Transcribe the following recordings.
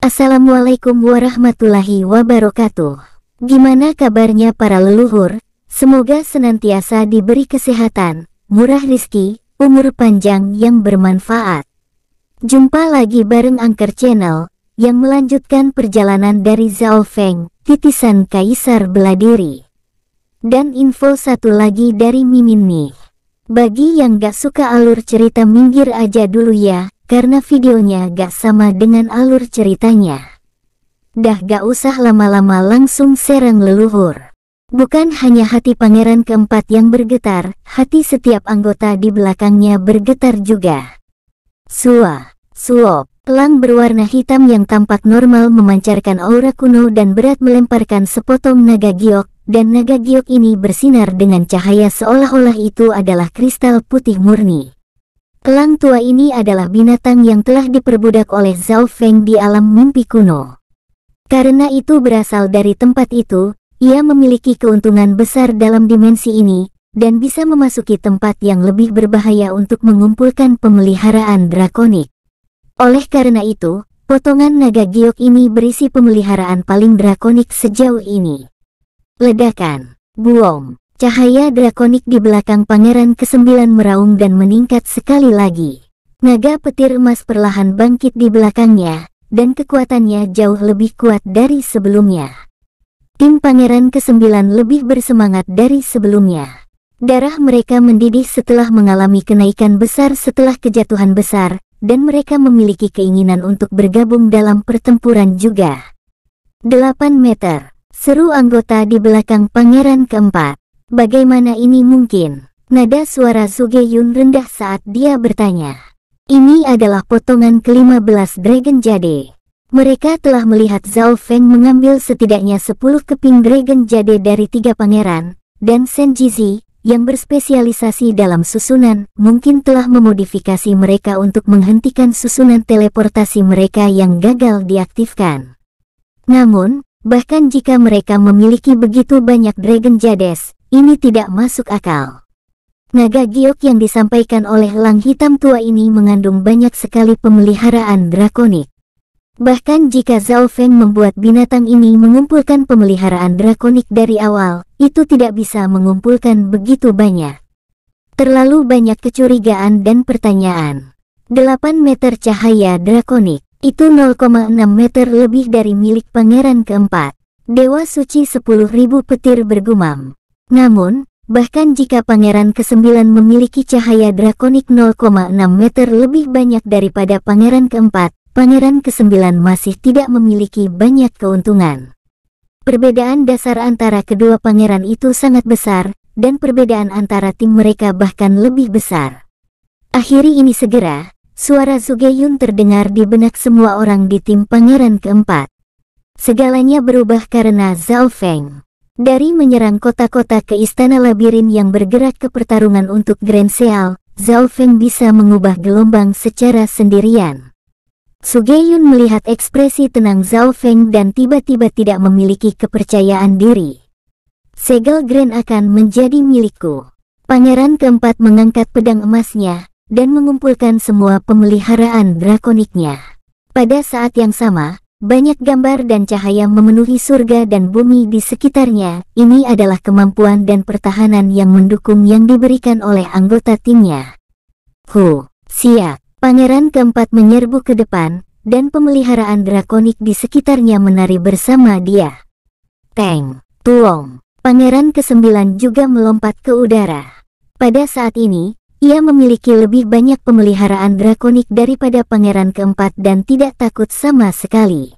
Assalamualaikum warahmatullahi wabarakatuh. Gimana kabarnya para leluhur? Semoga senantiasa diberi kesehatan, murah rizki, umur panjang yang bermanfaat. Jumpa lagi bareng Angker Channel, yang melanjutkan perjalanan dari Zhao Feng, titisan Kaisar Beladiri. Dan info satu lagi dari Mimin nih. Bagi yang gak suka alur cerita minggir aja dulu ya, karena videonya gak sama dengan alur ceritanya. Dah gak usah lama-lama langsung serang leluhur. Bukan hanya hati pangeran keempat yang bergetar, hati setiap anggota di belakangnya bergetar juga. Sua, suop, pelang berwarna hitam yang tampak normal memancarkan aura kuno dan berat melemparkan sepotong naga giok dan naga giok ini bersinar dengan cahaya seolah-olah itu adalah kristal putih murni. Kelang tua ini adalah binatang yang telah diperbudak oleh Zhao Feng di alam mimpi kuno. Karena itu berasal dari tempat itu, ia memiliki keuntungan besar dalam dimensi ini, dan bisa memasuki tempat yang lebih berbahaya untuk mengumpulkan pemeliharaan drakonik. Oleh karena itu, potongan naga giok ini berisi pemeliharaan paling drakonik sejauh ini. Ledakan, buom, cahaya drakonik di belakang pangeran kesembilan meraung dan meningkat sekali lagi. Naga petir emas perlahan bangkit di belakangnya, dan kekuatannya jauh lebih kuat dari sebelumnya. Tim pangeran kesembilan lebih bersemangat dari sebelumnya. Darah mereka mendidih setelah mengalami kenaikan besar setelah kejatuhan besar, dan mereka memiliki keinginan untuk bergabung dalam pertempuran juga. 8 meter Seru anggota di belakang pangeran keempat. Bagaimana ini mungkin? Nada suara Yun rendah saat dia bertanya. Ini adalah potongan kelima belas Dragon Jade. Mereka telah melihat Zhao Feng mengambil setidaknya 10 keping Dragon Jade dari tiga pangeran, dan Shen Jizi, yang berspesialisasi dalam susunan, mungkin telah memodifikasi mereka untuk menghentikan susunan teleportasi mereka yang gagal diaktifkan. Namun, Bahkan jika mereka memiliki begitu banyak Dragon Jades, ini tidak masuk akal. Naga giok yang disampaikan oleh Lang Hitam Tua ini mengandung banyak sekali pemeliharaan drakonik. Bahkan jika Zhao Feng membuat binatang ini mengumpulkan pemeliharaan drakonik dari awal, itu tidak bisa mengumpulkan begitu banyak. Terlalu banyak kecurigaan dan pertanyaan. 8 meter cahaya drakonik itu 0,6 meter lebih dari milik pangeran keempat. Dewa Suci 10.000 petir bergumam. Namun, bahkan jika pangeran ke-9 memiliki cahaya drakonik 0,6 meter lebih banyak daripada pangeran keempat, pangeran ke-9 masih tidak memiliki banyak keuntungan. Perbedaan dasar antara kedua pangeran itu sangat besar, dan perbedaan antara tim mereka bahkan lebih besar. Akhiri ini segera, Suara Sugeyun terdengar di benak semua orang di tim pangeran keempat. Segalanya berubah karena Zhao Feng. Dari menyerang kota-kota ke istana labirin yang bergerak ke pertarungan untuk Grand Seal, Zhao Feng bisa mengubah gelombang secara sendirian. Sugeyun melihat ekspresi tenang Zhao Feng dan tiba-tiba tidak memiliki kepercayaan diri. Segel Grand akan menjadi milikku. Pangeran keempat mengangkat pedang emasnya, dan mengumpulkan semua pemeliharaan drakoniknya. Pada saat yang sama, banyak gambar dan cahaya memenuhi surga dan bumi di sekitarnya. Ini adalah kemampuan dan pertahanan yang mendukung yang diberikan oleh anggota timnya. Hu, siap. Pangeran keempat menyerbu ke depan, dan pemeliharaan drakonik di sekitarnya menari bersama dia. Teng, tuong. Pangeran kesembilan juga melompat ke udara. Pada saat ini, ia memiliki lebih banyak pemeliharaan drakonik daripada pangeran keempat dan tidak takut sama sekali.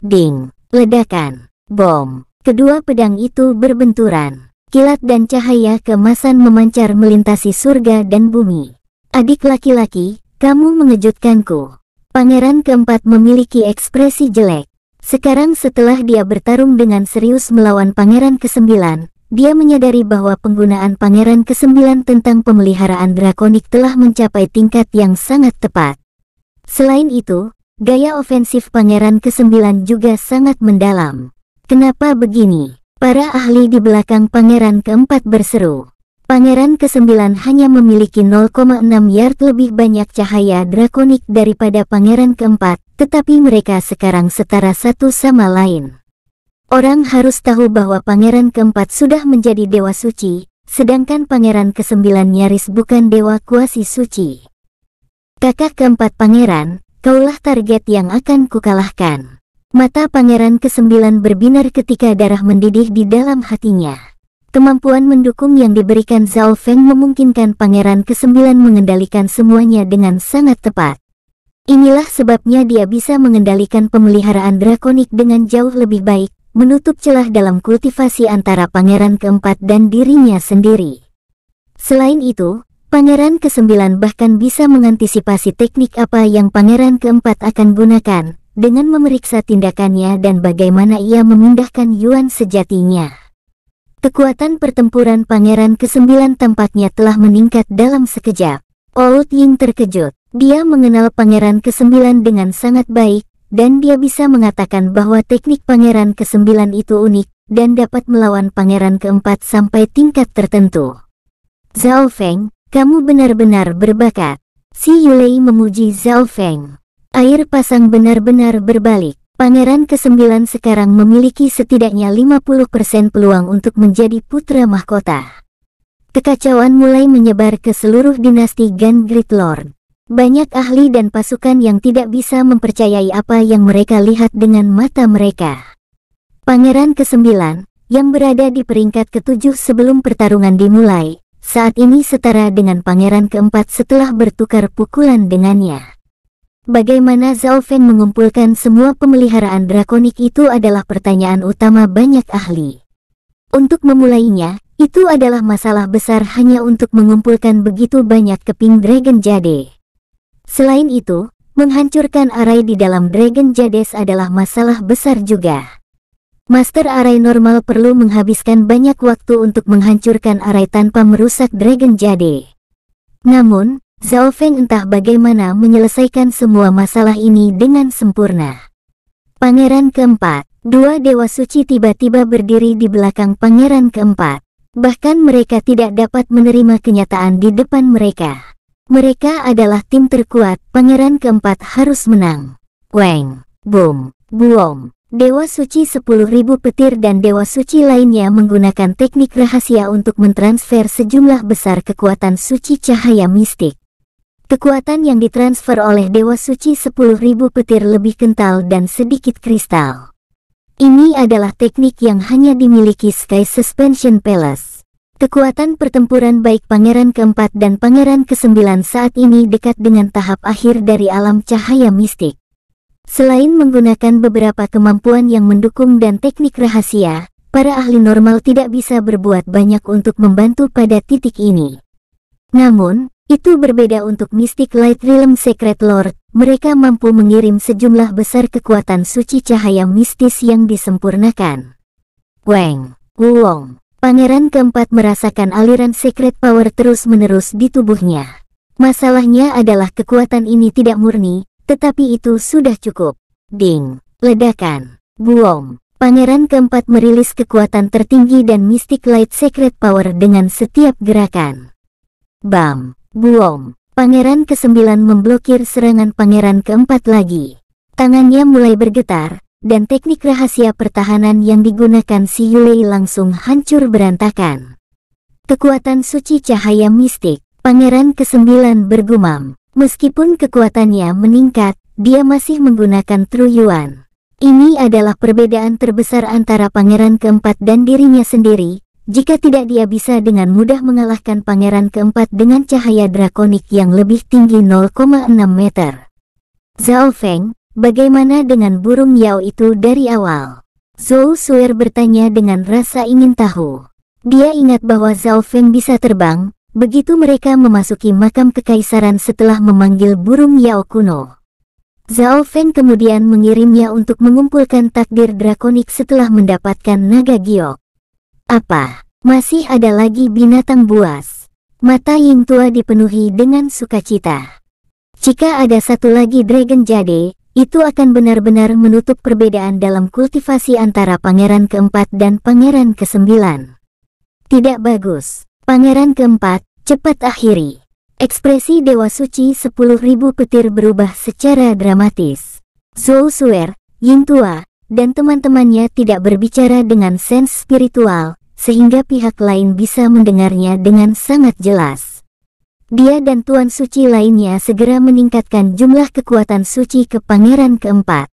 Ding, ledakan, bom, kedua pedang itu berbenturan. Kilat dan cahaya kemasan memancar melintasi surga dan bumi. Adik laki-laki, kamu mengejutkanku. Pangeran keempat memiliki ekspresi jelek. Sekarang setelah dia bertarung dengan serius melawan pangeran kesembilan, dia menyadari bahwa penggunaan Pangeran ke-9 tentang pemeliharaan drakonik telah mencapai tingkat yang sangat tepat. Selain itu, gaya ofensif Pangeran ke-9 juga sangat mendalam. Kenapa begini? Para ahli di belakang Pangeran keempat berseru. Pangeran ke-9 hanya memiliki 0,6 yard lebih banyak cahaya drakonik daripada Pangeran keempat, tetapi mereka sekarang setara satu sama lain. Orang harus tahu bahwa pangeran keempat sudah menjadi dewa suci, sedangkan pangeran kesembilan nyaris bukan dewa kuasi suci. Kakak keempat pangeran, kaulah target yang akan kukalahkan. Mata pangeran kesembilan berbinar ketika darah mendidih di dalam hatinya. Kemampuan mendukung yang diberikan Zhao Feng memungkinkan pangeran kesembilan mengendalikan semuanya dengan sangat tepat. Inilah sebabnya dia bisa mengendalikan pemeliharaan drakonik dengan jauh lebih baik menutup celah dalam kultivasi antara pangeran keempat dan dirinya sendiri. Selain itu, pangeran kesembilan bahkan bisa mengantisipasi teknik apa yang pangeran keempat akan gunakan, dengan memeriksa tindakannya dan bagaimana ia memindahkan Yuan sejatinya. Kekuatan pertempuran Pangeran ke-9 tampaknya telah meningkat dalam sekejap. Old Ying terkejut. Dia mengenal Pangeran ke-9 dengan sangat baik, dan dia bisa mengatakan bahwa teknik pangeran ke-9 itu unik dan dapat melawan pangeran keempat sampai tingkat tertentu. Zhao Feng, kamu benar-benar berbakat. Si Yulei memuji Zhao Feng. Air pasang benar-benar berbalik. Pangeran ke-9 sekarang memiliki setidaknya 50% peluang untuk menjadi putra mahkota. Kekacauan mulai menyebar ke seluruh dinasti Gan Great Lord. Banyak ahli dan pasukan yang tidak bisa mempercayai apa yang mereka lihat dengan mata mereka. Pangeran ke-9, yang berada di peringkat ke-7 sebelum pertarungan dimulai, saat ini setara dengan pangeran keempat setelah bertukar pukulan dengannya. Bagaimana Zhao Feng mengumpulkan semua pemeliharaan drakonik itu adalah pertanyaan utama banyak ahli. Untuk memulainya, itu adalah masalah besar hanya untuk mengumpulkan begitu banyak keping Dragon Jade. Selain itu, menghancurkan arai di dalam Dragon Jades adalah masalah besar juga. Master arai normal perlu menghabiskan banyak waktu untuk menghancurkan arai tanpa merusak Dragon Jade. Namun, Zhao Feng entah bagaimana menyelesaikan semua masalah ini dengan sempurna. Pangeran keempat, dua dewa suci tiba-tiba berdiri di belakang pangeran keempat. Bahkan mereka tidak dapat menerima kenyataan di depan mereka. Mereka adalah tim terkuat, pangeran keempat harus menang. Wang, Boom, Buom, Dewa Suci 10.000 petir dan Dewa Suci lainnya menggunakan teknik rahasia untuk mentransfer sejumlah besar kekuatan suci cahaya mistik. Kekuatan yang ditransfer oleh Dewa Suci 10.000 petir lebih kental dan sedikit kristal. Ini adalah teknik yang hanya dimiliki Sky Suspension Palace. Kekuatan pertempuran baik Pangeran keempat dan Pangeran kesembilan saat ini dekat dengan tahap akhir dari alam cahaya mistik. Selain menggunakan beberapa kemampuan yang mendukung dan teknik rahasia, para ahli normal tidak bisa berbuat banyak untuk membantu pada titik ini. Namun, itu berbeda untuk Mystic Light Realm Secret Lord, mereka mampu mengirim sejumlah besar kekuatan suci cahaya mistis yang disempurnakan. Wang, Wong, Pangeran keempat merasakan aliran secret power terus-menerus di tubuhnya. Masalahnya adalah kekuatan ini tidak murni, tetapi itu sudah cukup. Ding, ledakan, buom. Pangeran keempat merilis kekuatan tertinggi dan Mystic Light Secret Power dengan setiap gerakan. Bam, buom. Pangeran kesembilan memblokir serangan pangeran keempat lagi. Tangannya mulai bergetar, dan teknik rahasia pertahanan yang digunakan si Yulei langsung hancur berantakan. Kekuatan suci cahaya mistik, Pangeran Kesembilan bergumam. Meskipun kekuatannya meningkat, dia masih menggunakan truyuan. Ini adalah perbedaan terbesar antara pangeran keempat dan dirinya sendiri, jika tidak dia bisa dengan mudah mengalahkan pangeran keempat dengan cahaya drakonik yang lebih tinggi 0,6 meter. Zhao Feng, Bagaimana dengan burung Yao itu dari awal? Zhou Suer bertanya dengan rasa ingin tahu. Dia ingat bahwa Zhao Feng bisa terbang, begitu mereka memasuki makam kekaisaran setelah memanggil burung Yao kuno. Zhao Feng kemudian mengirimnya untuk mengumpulkan takdir drakonik setelah mendapatkan naga giok. Apa? Masih ada lagi binatang buas. Mata Ying Tua dipenuhi dengan sukacita. Jika ada satu lagi Dragon Jade, itu akan benar-benar menutup perbedaan dalam kultivasi antara pangeran keempat dan pangeran kesembilan. Tidak bagus. Pangeran keempat, cepat akhiri. Ekspresi Dewa Suci 10.000 petir berubah secara dramatis. Zhou Suer, Yin Tua, dan teman-temannya tidak berbicara dengan sens spiritual, sehingga pihak lain bisa mendengarnya dengan sangat jelas dia dan Tuan Suci lainnya segera meningkatkan jumlah kekuatan suci ke pangeran keempat.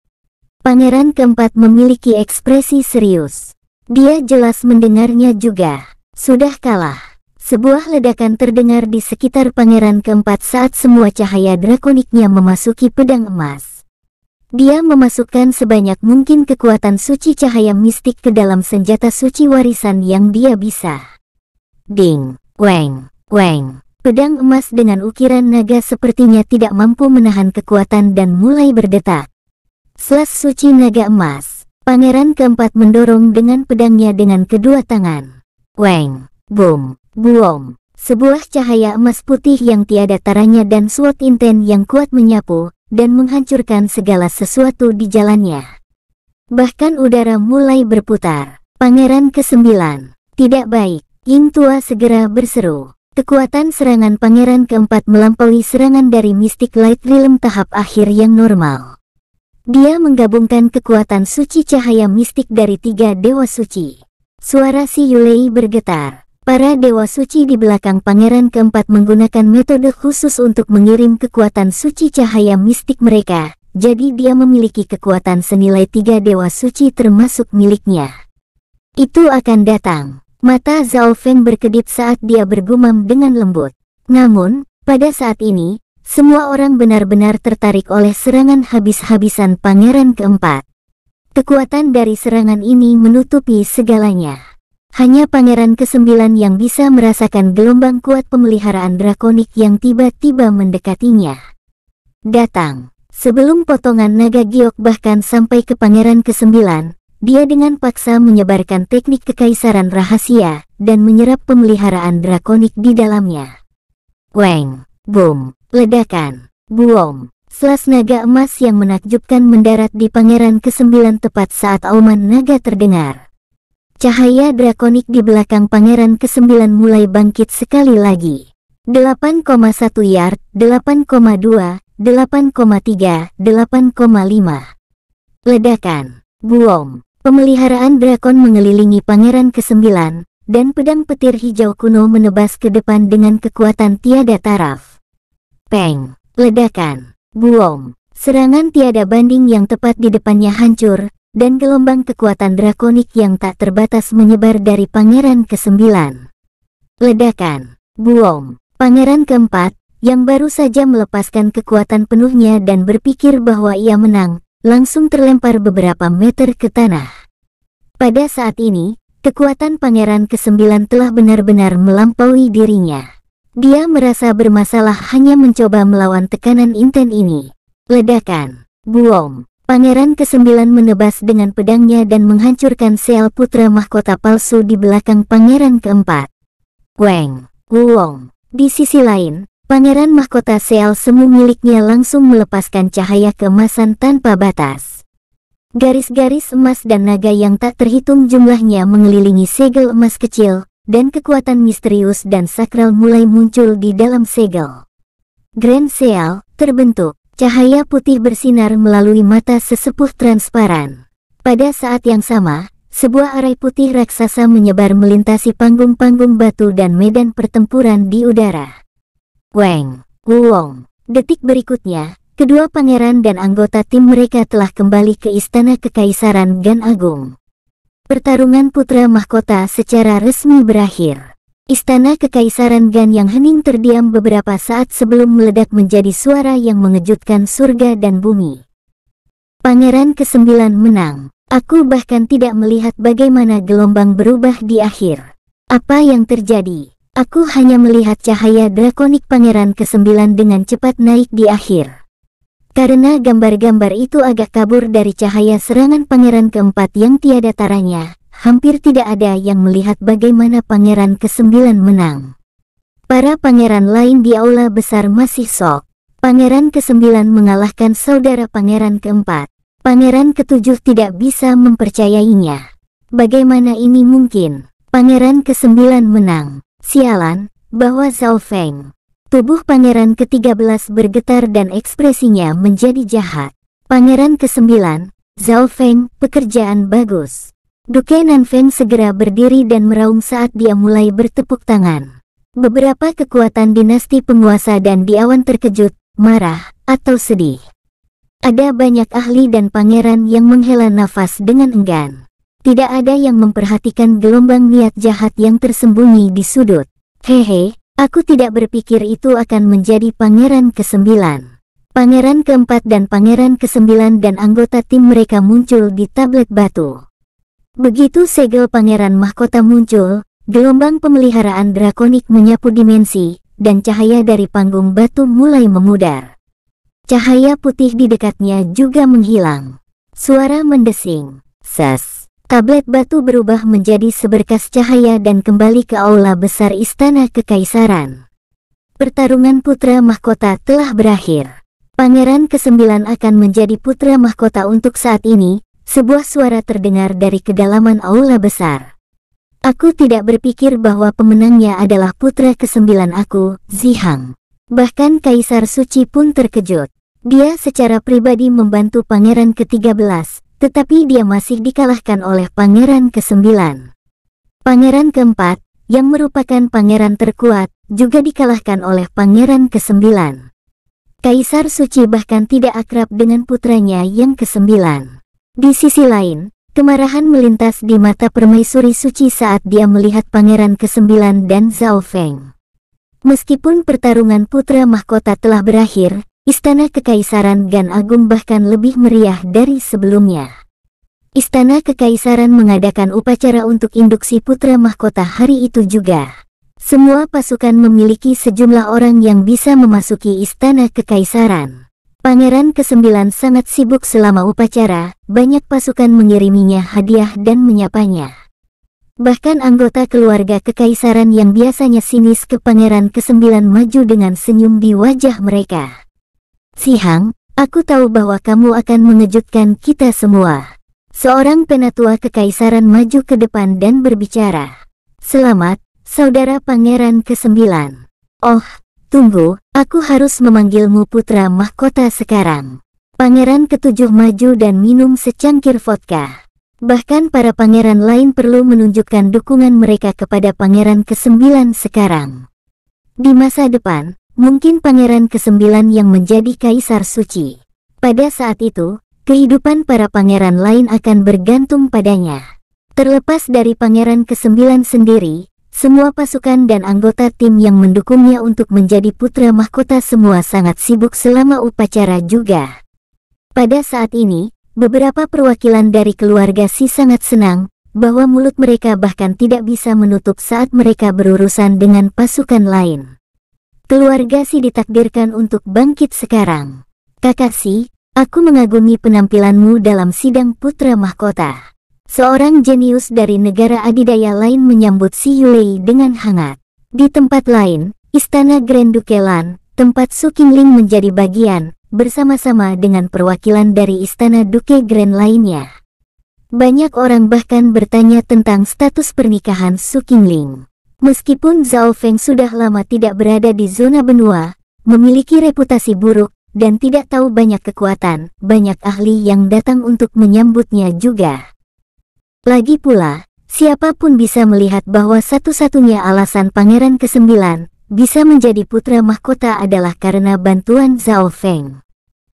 Pangeran keempat memiliki ekspresi serius. Dia jelas mendengarnya juga. Sudah kalah. Sebuah ledakan terdengar di sekitar pangeran keempat saat semua cahaya drakoniknya memasuki pedang emas. Dia memasukkan sebanyak mungkin kekuatan suci cahaya mistik ke dalam senjata suci warisan yang dia bisa. Ding, weng, weng. Pedang emas dengan ukiran naga sepertinya tidak mampu menahan kekuatan dan mulai berdetak. Selas suci naga emas, pangeran keempat mendorong dengan pedangnya dengan kedua tangan. Weng, boom, buom, sebuah cahaya emas putih yang tiada taranya dan suat inten yang kuat menyapu dan menghancurkan segala sesuatu di jalannya. Bahkan udara mulai berputar. Pangeran ke-9, tidak baik, Ying Tua segera berseru. Kekuatan serangan pangeran keempat melampaui serangan dari Mystic Light Realm tahap akhir yang normal. Dia menggabungkan kekuatan suci cahaya mistik dari tiga dewa suci. Suara si Yulei bergetar. Para dewa suci di belakang pangeran keempat menggunakan metode khusus untuk mengirim kekuatan suci cahaya mistik mereka, jadi dia memiliki kekuatan senilai tiga dewa suci termasuk miliknya. Itu akan datang. Mata Zhao Feng berkedip saat dia bergumam dengan lembut. Namun, pada saat ini, semua orang benar-benar tertarik oleh serangan habis-habisan pangeran keempat. Kekuatan dari serangan ini menutupi segalanya. Hanya pangeran kesembilan yang bisa merasakan gelombang kuat pemeliharaan drakonik yang tiba-tiba mendekatinya. Datang. Sebelum potongan naga giok bahkan sampai ke pangeran kesembilan, dia dengan paksa menyebarkan teknik kekaisaran rahasia dan menyerap pemeliharaan drakonik di dalamnya. Weng, boom, ledakan, buom, selas naga emas yang menakjubkan mendarat di pangeran ke-9 tepat saat auman naga terdengar. Cahaya drakonik di belakang pangeran ke-9 mulai bangkit sekali lagi. 8,1 yard, 8,2, 8,3, 8,5. Ledakan, buom, Pemeliharaan drakon mengelilingi Pangeran ke-9, dan pedang petir hijau kuno menebas ke depan dengan kekuatan tiada taraf. Peng, ledakan, buom, serangan tiada banding yang tepat di depannya hancur, dan gelombang kekuatan drakonik yang tak terbatas menyebar dari pangeran ke-9. Ledakan, buom, pangeran keempat, yang baru saja melepaskan kekuatan penuhnya dan berpikir bahwa ia menang, langsung terlempar beberapa meter ke tanah. Pada saat ini, kekuatan Pangeran ke-9 telah benar-benar melampaui dirinya. Dia merasa bermasalah hanya mencoba melawan tekanan inten ini. Ledakan, buom, Pangeran ke-9 menebas dengan pedangnya dan menghancurkan sel putra mahkota palsu di belakang Pangeran keempat. Weng, buong, Di sisi lain, Pangeran mahkota sel semu miliknya langsung melepaskan cahaya kemasan tanpa batas. Garis-garis emas dan naga yang tak terhitung jumlahnya mengelilingi segel emas kecil, dan kekuatan misterius dan sakral mulai muncul di dalam segel. Grand Seal terbentuk, cahaya putih bersinar melalui mata sesepuh transparan. Pada saat yang sama, sebuah arai putih raksasa menyebar melintasi panggung-panggung batu dan medan pertempuran di udara. Weng, Wulong. Detik berikutnya, Kedua pangeran dan anggota tim mereka telah kembali ke Istana Kekaisaran Gan Agung. Pertarungan Putra Mahkota secara resmi berakhir. Istana Kekaisaran Gan yang hening terdiam beberapa saat sebelum meledak menjadi suara yang mengejutkan surga dan bumi. Pangeran kesembilan menang. Aku bahkan tidak melihat bagaimana gelombang berubah di akhir. Apa yang terjadi? Aku hanya melihat cahaya drakonik pangeran kesembilan dengan cepat naik di akhir. Karena gambar-gambar itu agak kabur dari cahaya serangan pangeran keempat yang tiada taranya, hampir tidak ada yang melihat bagaimana pangeran kesembilan menang. Para pangeran lain di aula besar masih sok. Pangeran kesembilan mengalahkan saudara pangeran keempat. Pangeran ketujuh tidak bisa mempercayainya. Bagaimana ini mungkin? Pangeran kesembilan menang. Sialan, bahwa Zhao Feng Tubuh pangeran ke-13 bergetar dan ekspresinya menjadi jahat. Pangeran ke-9, Zhao Feng, pekerjaan bagus. Duke nan Feng segera berdiri dan meraung saat dia mulai bertepuk tangan. Beberapa kekuatan dinasti penguasa dan diawan terkejut, marah, atau sedih. Ada banyak ahli dan pangeran yang menghela nafas dengan enggan. Tidak ada yang memperhatikan gelombang niat jahat yang tersembunyi di sudut. Hehe, Aku tidak berpikir itu akan menjadi pangeran kesembilan. Pangeran keempat dan pangeran kesembilan dan anggota tim mereka muncul di tablet batu. Begitu segel pangeran mahkota muncul, gelombang pemeliharaan drakonik menyapu dimensi, dan cahaya dari panggung batu mulai memudar. Cahaya putih di dekatnya juga menghilang. Suara mendesing. Sas tablet batu berubah menjadi seberkas cahaya dan kembali ke aula besar istana kekaisaran. Pertarungan putra mahkota telah berakhir. Pangeran ke-9 akan menjadi putra mahkota untuk saat ini, sebuah suara terdengar dari kedalaman aula besar. Aku tidak berpikir bahwa pemenangnya adalah putra ke-9 aku, Zihang. Bahkan Kaisar Suci pun terkejut. Dia secara pribadi membantu pangeran ke-13, tetapi dia masih dikalahkan oleh Pangeran ke-9. Pangeran keempat, yang merupakan pangeran terkuat, juga dikalahkan oleh Pangeran ke-9. Kaisar Suci bahkan tidak akrab dengan putranya yang ke-9. Di sisi lain, kemarahan melintas di mata permaisuri suci saat dia melihat Pangeran ke-9 dan Zhao Feng. Meskipun pertarungan putra mahkota telah berakhir, Istana Kekaisaran Gan Agung bahkan lebih meriah dari sebelumnya. Istana Kekaisaran mengadakan upacara untuk induksi putra mahkota hari itu juga. Semua pasukan memiliki sejumlah orang yang bisa memasuki Istana Kekaisaran. Pangeran ke-9 sangat sibuk selama upacara, banyak pasukan mengiriminya hadiah dan menyapanya. Bahkan anggota keluarga kekaisaran yang biasanya sinis ke pangeran ke-9 maju dengan senyum di wajah mereka. Si Hang, aku tahu bahwa kamu akan mengejutkan kita semua. Seorang penatua kekaisaran maju ke depan dan berbicara. Selamat, saudara pangeran ke-9. Oh, tunggu, aku harus memanggilmu putra mahkota sekarang. Pangeran ketujuh maju dan minum secangkir vodka. Bahkan para pangeran lain perlu menunjukkan dukungan mereka kepada pangeran ke-9 sekarang. Di masa depan, mungkin pangeran kesembilan yang menjadi kaisar suci. Pada saat itu, kehidupan para pangeran lain akan bergantung padanya. Terlepas dari pangeran kesembilan sendiri, semua pasukan dan anggota tim yang mendukungnya untuk menjadi putra mahkota semua sangat sibuk selama upacara juga. Pada saat ini, beberapa perwakilan dari keluarga Si sangat senang bahwa mulut mereka bahkan tidak bisa menutup saat mereka berurusan dengan pasukan lain keluarga si ditakdirkan untuk bangkit sekarang. Kakak Si, aku mengagumi penampilanmu dalam sidang putra mahkota. Seorang jenius dari negara adidaya lain menyambut si Yulei dengan hangat. Di tempat lain, Istana Grand Dukelan, tempat Su Qingling menjadi bagian, bersama-sama dengan perwakilan dari Istana Duke Grand lainnya. Banyak orang bahkan bertanya tentang status pernikahan Su Qingling. Meskipun Zhao Feng sudah lama tidak berada di zona benua, memiliki reputasi buruk, dan tidak tahu banyak kekuatan, banyak ahli yang datang untuk menyambutnya juga. Lagi pula, siapapun bisa melihat bahwa satu-satunya alasan Pangeran ke-9 bisa menjadi putra mahkota adalah karena bantuan Zhao Feng.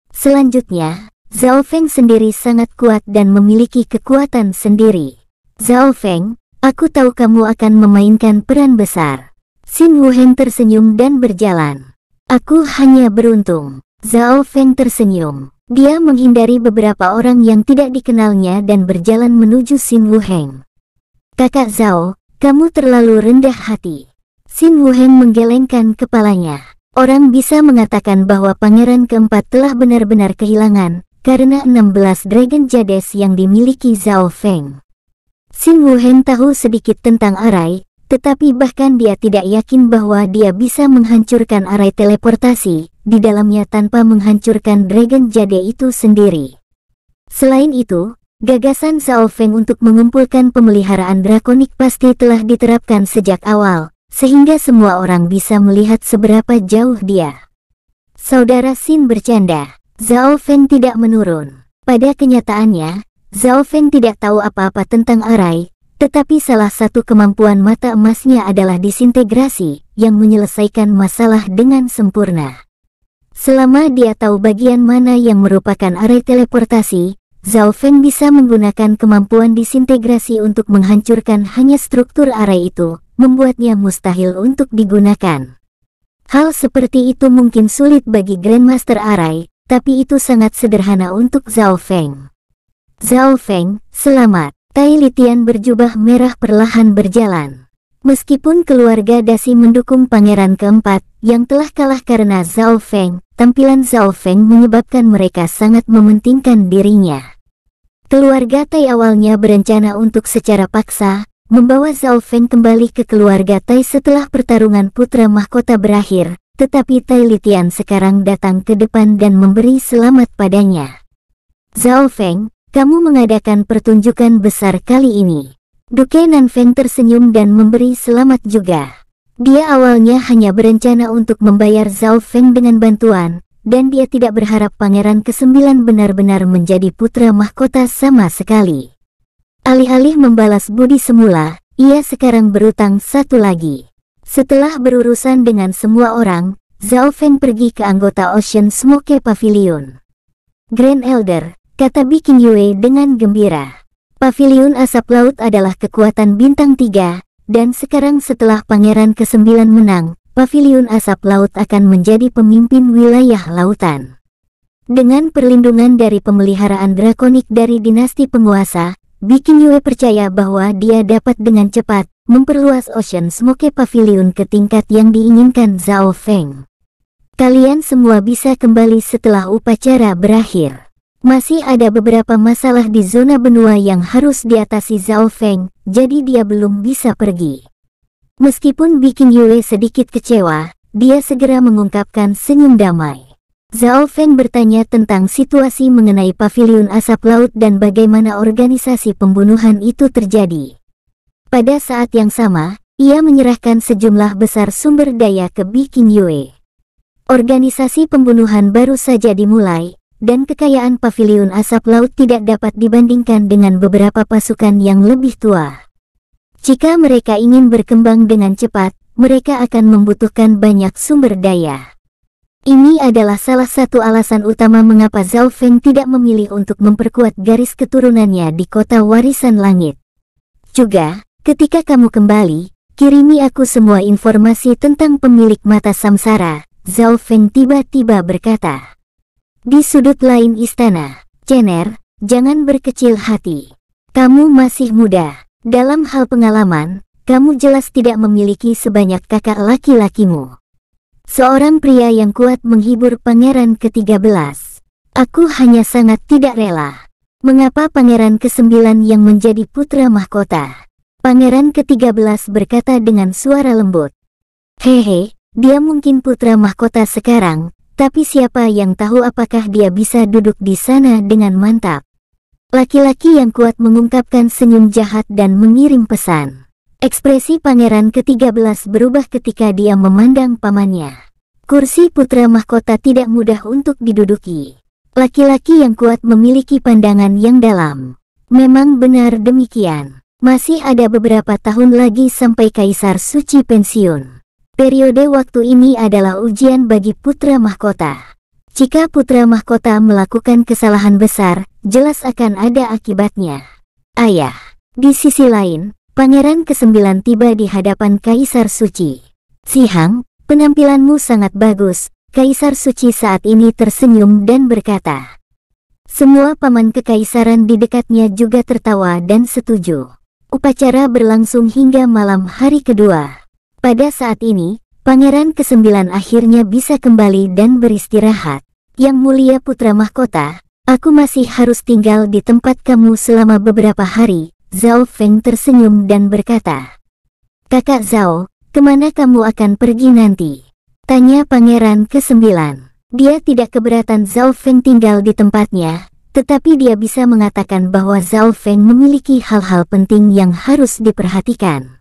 Selanjutnya, Zhao Feng sendiri sangat kuat dan memiliki kekuatan sendiri. Zhao Feng, Aku tahu kamu akan memainkan peran besar. Xin Wuheng tersenyum dan berjalan. Aku hanya beruntung. Zhao Feng tersenyum. Dia menghindari beberapa orang yang tidak dikenalnya dan berjalan menuju Xin Wuheng. Kakak Zhao, kamu terlalu rendah hati. Xin Wuheng menggelengkan kepalanya. Orang bisa mengatakan bahwa pangeran keempat telah benar-benar kehilangan, karena 16 Dragon Jades yang dimiliki Zhao Feng. Sin Wuhen tahu sedikit tentang Arai, tetapi bahkan dia tidak yakin bahwa dia bisa menghancurkan arai teleportasi di dalamnya tanpa menghancurkan Dragon Jade itu sendiri. Selain itu, gagasan Zhao Feng untuk mengumpulkan pemeliharaan drakonik pasti telah diterapkan sejak awal, sehingga semua orang bisa melihat seberapa jauh dia. Saudara Sin bercanda, Zhao Feng tidak menurun. Pada kenyataannya, Zhao Feng tidak tahu apa-apa tentang Arai, tetapi salah satu kemampuan mata emasnya adalah disintegrasi, yang menyelesaikan masalah dengan sempurna. Selama dia tahu bagian mana yang merupakan arai teleportasi, Zhao Feng bisa menggunakan kemampuan disintegrasi untuk menghancurkan hanya struktur arai itu, membuatnya mustahil untuk digunakan. Hal seperti itu mungkin sulit bagi Grandmaster Arai, tapi itu sangat sederhana untuk Zhao Feng. Zhao Feng, selamat. Tai Litian berjubah merah perlahan berjalan. Meskipun keluarga Dasi mendukung pangeran keempat yang telah kalah karena Zhao Feng, tampilan Zhao Feng menyebabkan mereka sangat mementingkan dirinya. Keluarga Tai awalnya berencana untuk secara paksa membawa Zhao Feng kembali ke keluarga Tai setelah pertarungan putra mahkota berakhir, tetapi Tai Litian sekarang datang ke depan dan memberi selamat padanya. Zhao Feng, kamu mengadakan pertunjukan besar kali ini. Duke Nanfeng tersenyum dan memberi selamat juga. Dia awalnya hanya berencana untuk membayar Zhao Feng dengan bantuan, dan dia tidak berharap Pangeran Kesembilan benar-benar menjadi putra mahkota sama sekali. Alih-alih membalas budi semula, ia sekarang berutang satu lagi. Setelah berurusan dengan semua orang, Zhao Feng pergi ke anggota Ocean Smoke Pavilion. Grand Elder, kata Bikin Yue dengan gembira. Pavilion asap laut adalah kekuatan bintang tiga, dan sekarang setelah Pangeran ke-9 menang, Pavilion asap laut akan menjadi pemimpin wilayah lautan. Dengan perlindungan dari pemeliharaan drakonik dari dinasti penguasa, Bikin Yue percaya bahwa dia dapat dengan cepat memperluas Ocean Smoke Pavilion ke tingkat yang diinginkan Zhao Feng. Kalian semua bisa kembali setelah upacara berakhir. Masih ada beberapa masalah di zona benua yang harus diatasi Zhao Feng, jadi dia belum bisa pergi. Meskipun bikin Yue sedikit kecewa, dia segera mengungkapkan senyum damai. Zhao Feng bertanya tentang situasi mengenai pavilion asap laut dan bagaimana organisasi pembunuhan itu terjadi. Pada saat yang sama, ia menyerahkan sejumlah besar sumber daya ke Bikin Yue. Organisasi pembunuhan baru saja dimulai, dan kekayaan pavilion asap laut tidak dapat dibandingkan dengan beberapa pasukan yang lebih tua. Jika mereka ingin berkembang dengan cepat, mereka akan membutuhkan banyak sumber daya. Ini adalah salah satu alasan utama mengapa Zhao Feng tidak memilih untuk memperkuat garis keturunannya di kota warisan langit. Juga, ketika kamu kembali, kirimi aku semua informasi tentang pemilik mata samsara, Zhao Feng tiba-tiba berkata. Di sudut lain istana, Jenner, jangan berkecil hati. Kamu masih muda. Dalam hal pengalaman, kamu jelas tidak memiliki sebanyak kakak laki-lakimu. Seorang pria yang kuat menghibur pangeran ke-13. Aku hanya sangat tidak rela. Mengapa pangeran ke-9 yang menjadi putra mahkota? Pangeran ke-13 berkata dengan suara lembut. Hehe, dia mungkin putra mahkota sekarang, tapi siapa yang tahu apakah dia bisa duduk di sana dengan mantap. Laki-laki yang kuat mengungkapkan senyum jahat dan mengirim pesan. Ekspresi pangeran ke-13 berubah ketika dia memandang pamannya. Kursi putra mahkota tidak mudah untuk diduduki. Laki-laki yang kuat memiliki pandangan yang dalam. Memang benar demikian. Masih ada beberapa tahun lagi sampai Kaisar Suci pensiun. Periode waktu ini adalah ujian bagi putra mahkota. Jika putra mahkota melakukan kesalahan besar, jelas akan ada akibatnya. Ayah. Di sisi lain, Pangeran kesembilan tiba di hadapan Kaisar Suci. Sihang, penampilanmu sangat bagus, Kaisar Suci saat ini tersenyum dan berkata. Semua paman kekaisaran di dekatnya juga tertawa dan setuju. Upacara berlangsung hingga malam hari kedua. Pada saat ini, Pangeran Kesembilan akhirnya bisa kembali dan beristirahat. Yang mulia putra mahkota, aku masih harus tinggal di tempat kamu selama beberapa hari. Zhao Feng tersenyum dan berkata, Kakak Zhao, kemana kamu akan pergi nanti? Tanya Pangeran Kesembilan. Dia tidak keberatan Zhao Feng tinggal di tempatnya, tetapi dia bisa mengatakan bahwa Zhao Feng memiliki hal-hal penting yang harus diperhatikan.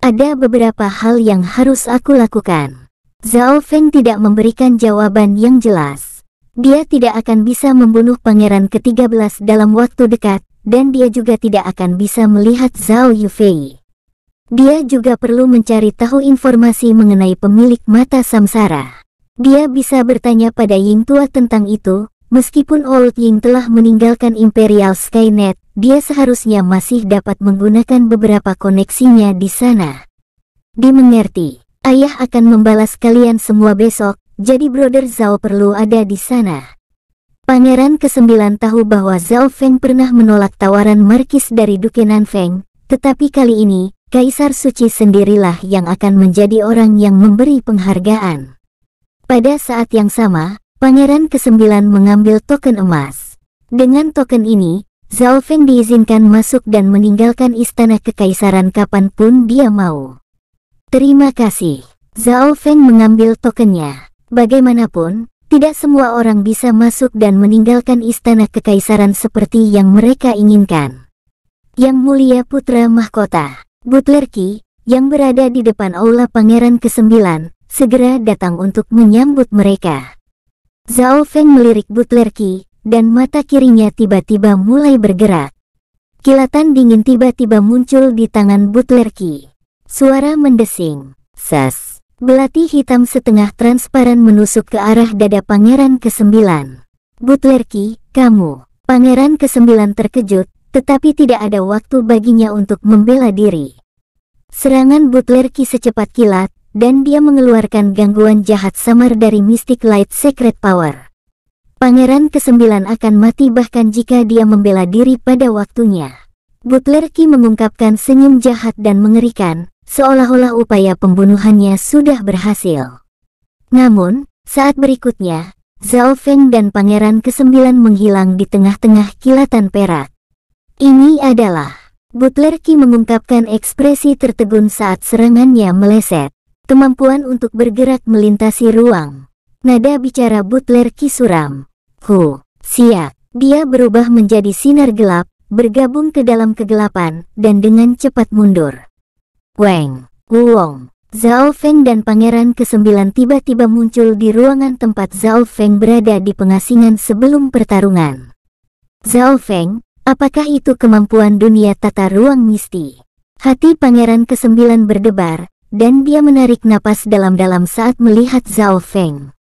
Ada beberapa hal yang harus aku lakukan. Zhao Feng tidak memberikan jawaban yang jelas. Dia tidak akan bisa membunuh pangeran ke-13 dalam waktu dekat, dan dia juga tidak akan bisa melihat Zhao Yufei. Dia juga perlu mencari tahu informasi mengenai pemilik mata samsara. Dia bisa bertanya pada Ying Tua tentang itu, meskipun Old Ying telah meninggalkan Imperial Skynet, dia seharusnya masih dapat menggunakan beberapa koneksinya di sana. Dimengerti, ayah akan membalas kalian semua besok, jadi brother Zhao perlu ada di sana. Pangeran kesembilan tahu bahwa Zhao Feng pernah menolak tawaran markis dari Duke Feng, tetapi kali ini, Kaisar Suci sendirilah yang akan menjadi orang yang memberi penghargaan. Pada saat yang sama, Pangeran kesembilan mengambil token emas. Dengan token ini, Feng diizinkan masuk dan meninggalkan istana kekaisaran kapanpun dia mau. Terima kasih. Feng mengambil tokennya. Bagaimanapun, tidak semua orang bisa masuk dan meninggalkan istana kekaisaran seperti yang mereka inginkan. Yang Mulia Putra Mahkota, Butler Ki, yang berada di depan Aula Pangeran ke-9, segera datang untuk menyambut mereka. Zhao Feng melirik Butler Ki, dan mata kirinya tiba-tiba mulai bergerak. Kilatan dingin tiba-tiba muncul di tangan Butler Ki. Suara mendesing. Sas. Belati hitam setengah transparan menusuk ke arah dada Pangeran Kesembilan. Butler Ki, kamu. Pangeran Kesembilan terkejut, tetapi tidak ada waktu baginya untuk membela diri. Serangan Butler Ki secepat kilat, dan dia mengeluarkan gangguan jahat samar dari Mystic Light Secret Power. Pangeran kesembilan akan mati bahkan jika dia membela diri pada waktunya. Butler Ki mengungkapkan senyum jahat dan mengerikan, seolah-olah upaya pembunuhannya sudah berhasil. Namun, saat berikutnya, Zhao Feng dan Pangeran kesembilan menghilang di tengah-tengah kilatan perak. Ini adalah Butler Ki mengungkapkan ekspresi tertegun saat serangannya meleset. Kemampuan untuk bergerak melintasi ruang. Nada bicara Butler Ki suram. Hu, Sia, dia berubah menjadi sinar gelap, bergabung ke dalam kegelapan, dan dengan cepat mundur. Wang, Wuong, Zhao Feng dan Pangeran Kesembilan tiba-tiba muncul di ruangan tempat Zhao Feng berada di pengasingan sebelum pertarungan. Zhao Feng, apakah itu kemampuan dunia tata ruang misti? Hati Pangeran Kesembilan berdebar, dan dia menarik napas dalam-dalam saat melihat Zhao Feng.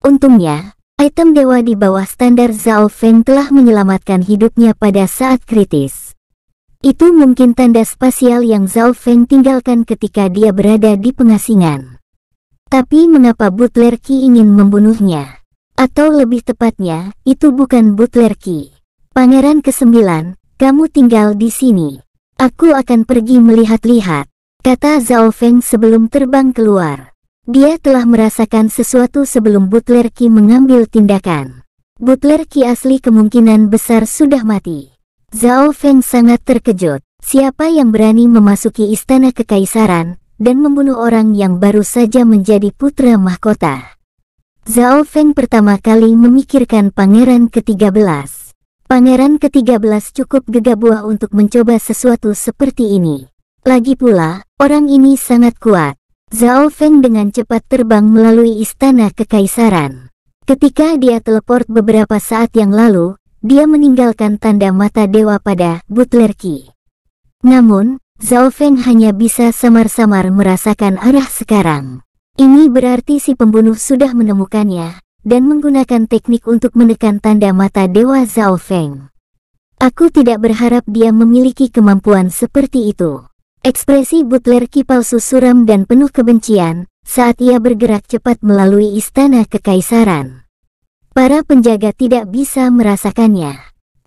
Untungnya, Item dewa di bawah standar Zhao Feng telah menyelamatkan hidupnya pada saat kritis. Itu mungkin tanda spasial yang Zhao Feng tinggalkan ketika dia berada di pengasingan. Tapi mengapa Butler Qi ingin membunuhnya? Atau lebih tepatnya, itu bukan Butler Qi. Pangeran ke-9, kamu tinggal di sini. Aku akan pergi melihat-lihat, kata Zhao Feng sebelum terbang keluar. Dia telah merasakan sesuatu sebelum Butler Ki mengambil tindakan. Butler Ki asli kemungkinan besar sudah mati. Zhao Feng sangat terkejut. Siapa yang berani memasuki istana kekaisaran dan membunuh orang yang baru saja menjadi putra mahkota? Zhao Feng pertama kali memikirkan pangeran ke-13. Pangeran ke-13 cukup gegabah untuk mencoba sesuatu seperti ini. Lagi pula, orang ini sangat kuat. Zhao Feng dengan cepat terbang melalui istana kekaisaran. Ketika dia teleport beberapa saat yang lalu, dia meninggalkan tanda mata dewa pada Butler Qi. Namun, Zhao Feng hanya bisa samar-samar merasakan arah sekarang. Ini berarti si pembunuh sudah menemukannya, dan menggunakan teknik untuk menekan tanda mata dewa Zhao Feng. Aku tidak berharap dia memiliki kemampuan seperti itu. Ekspresi Butler kipalsu suram dan penuh kebencian saat ia bergerak cepat melalui istana kekaisaran. Para penjaga tidak bisa merasakannya.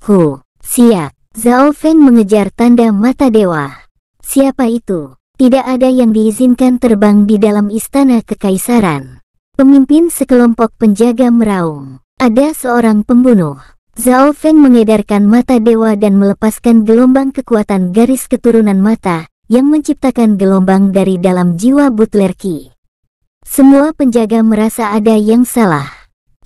Hu, siap. Zhao Feng mengejar tanda mata dewa. Siapa itu? Tidak ada yang diizinkan terbang di dalam istana kekaisaran. Pemimpin sekelompok penjaga meraung. Ada seorang pembunuh. Zhao Feng mengedarkan mata dewa dan melepaskan gelombang kekuatan garis keturunan mata yang menciptakan gelombang dari dalam jiwa Butler Ki. Semua penjaga merasa ada yang salah.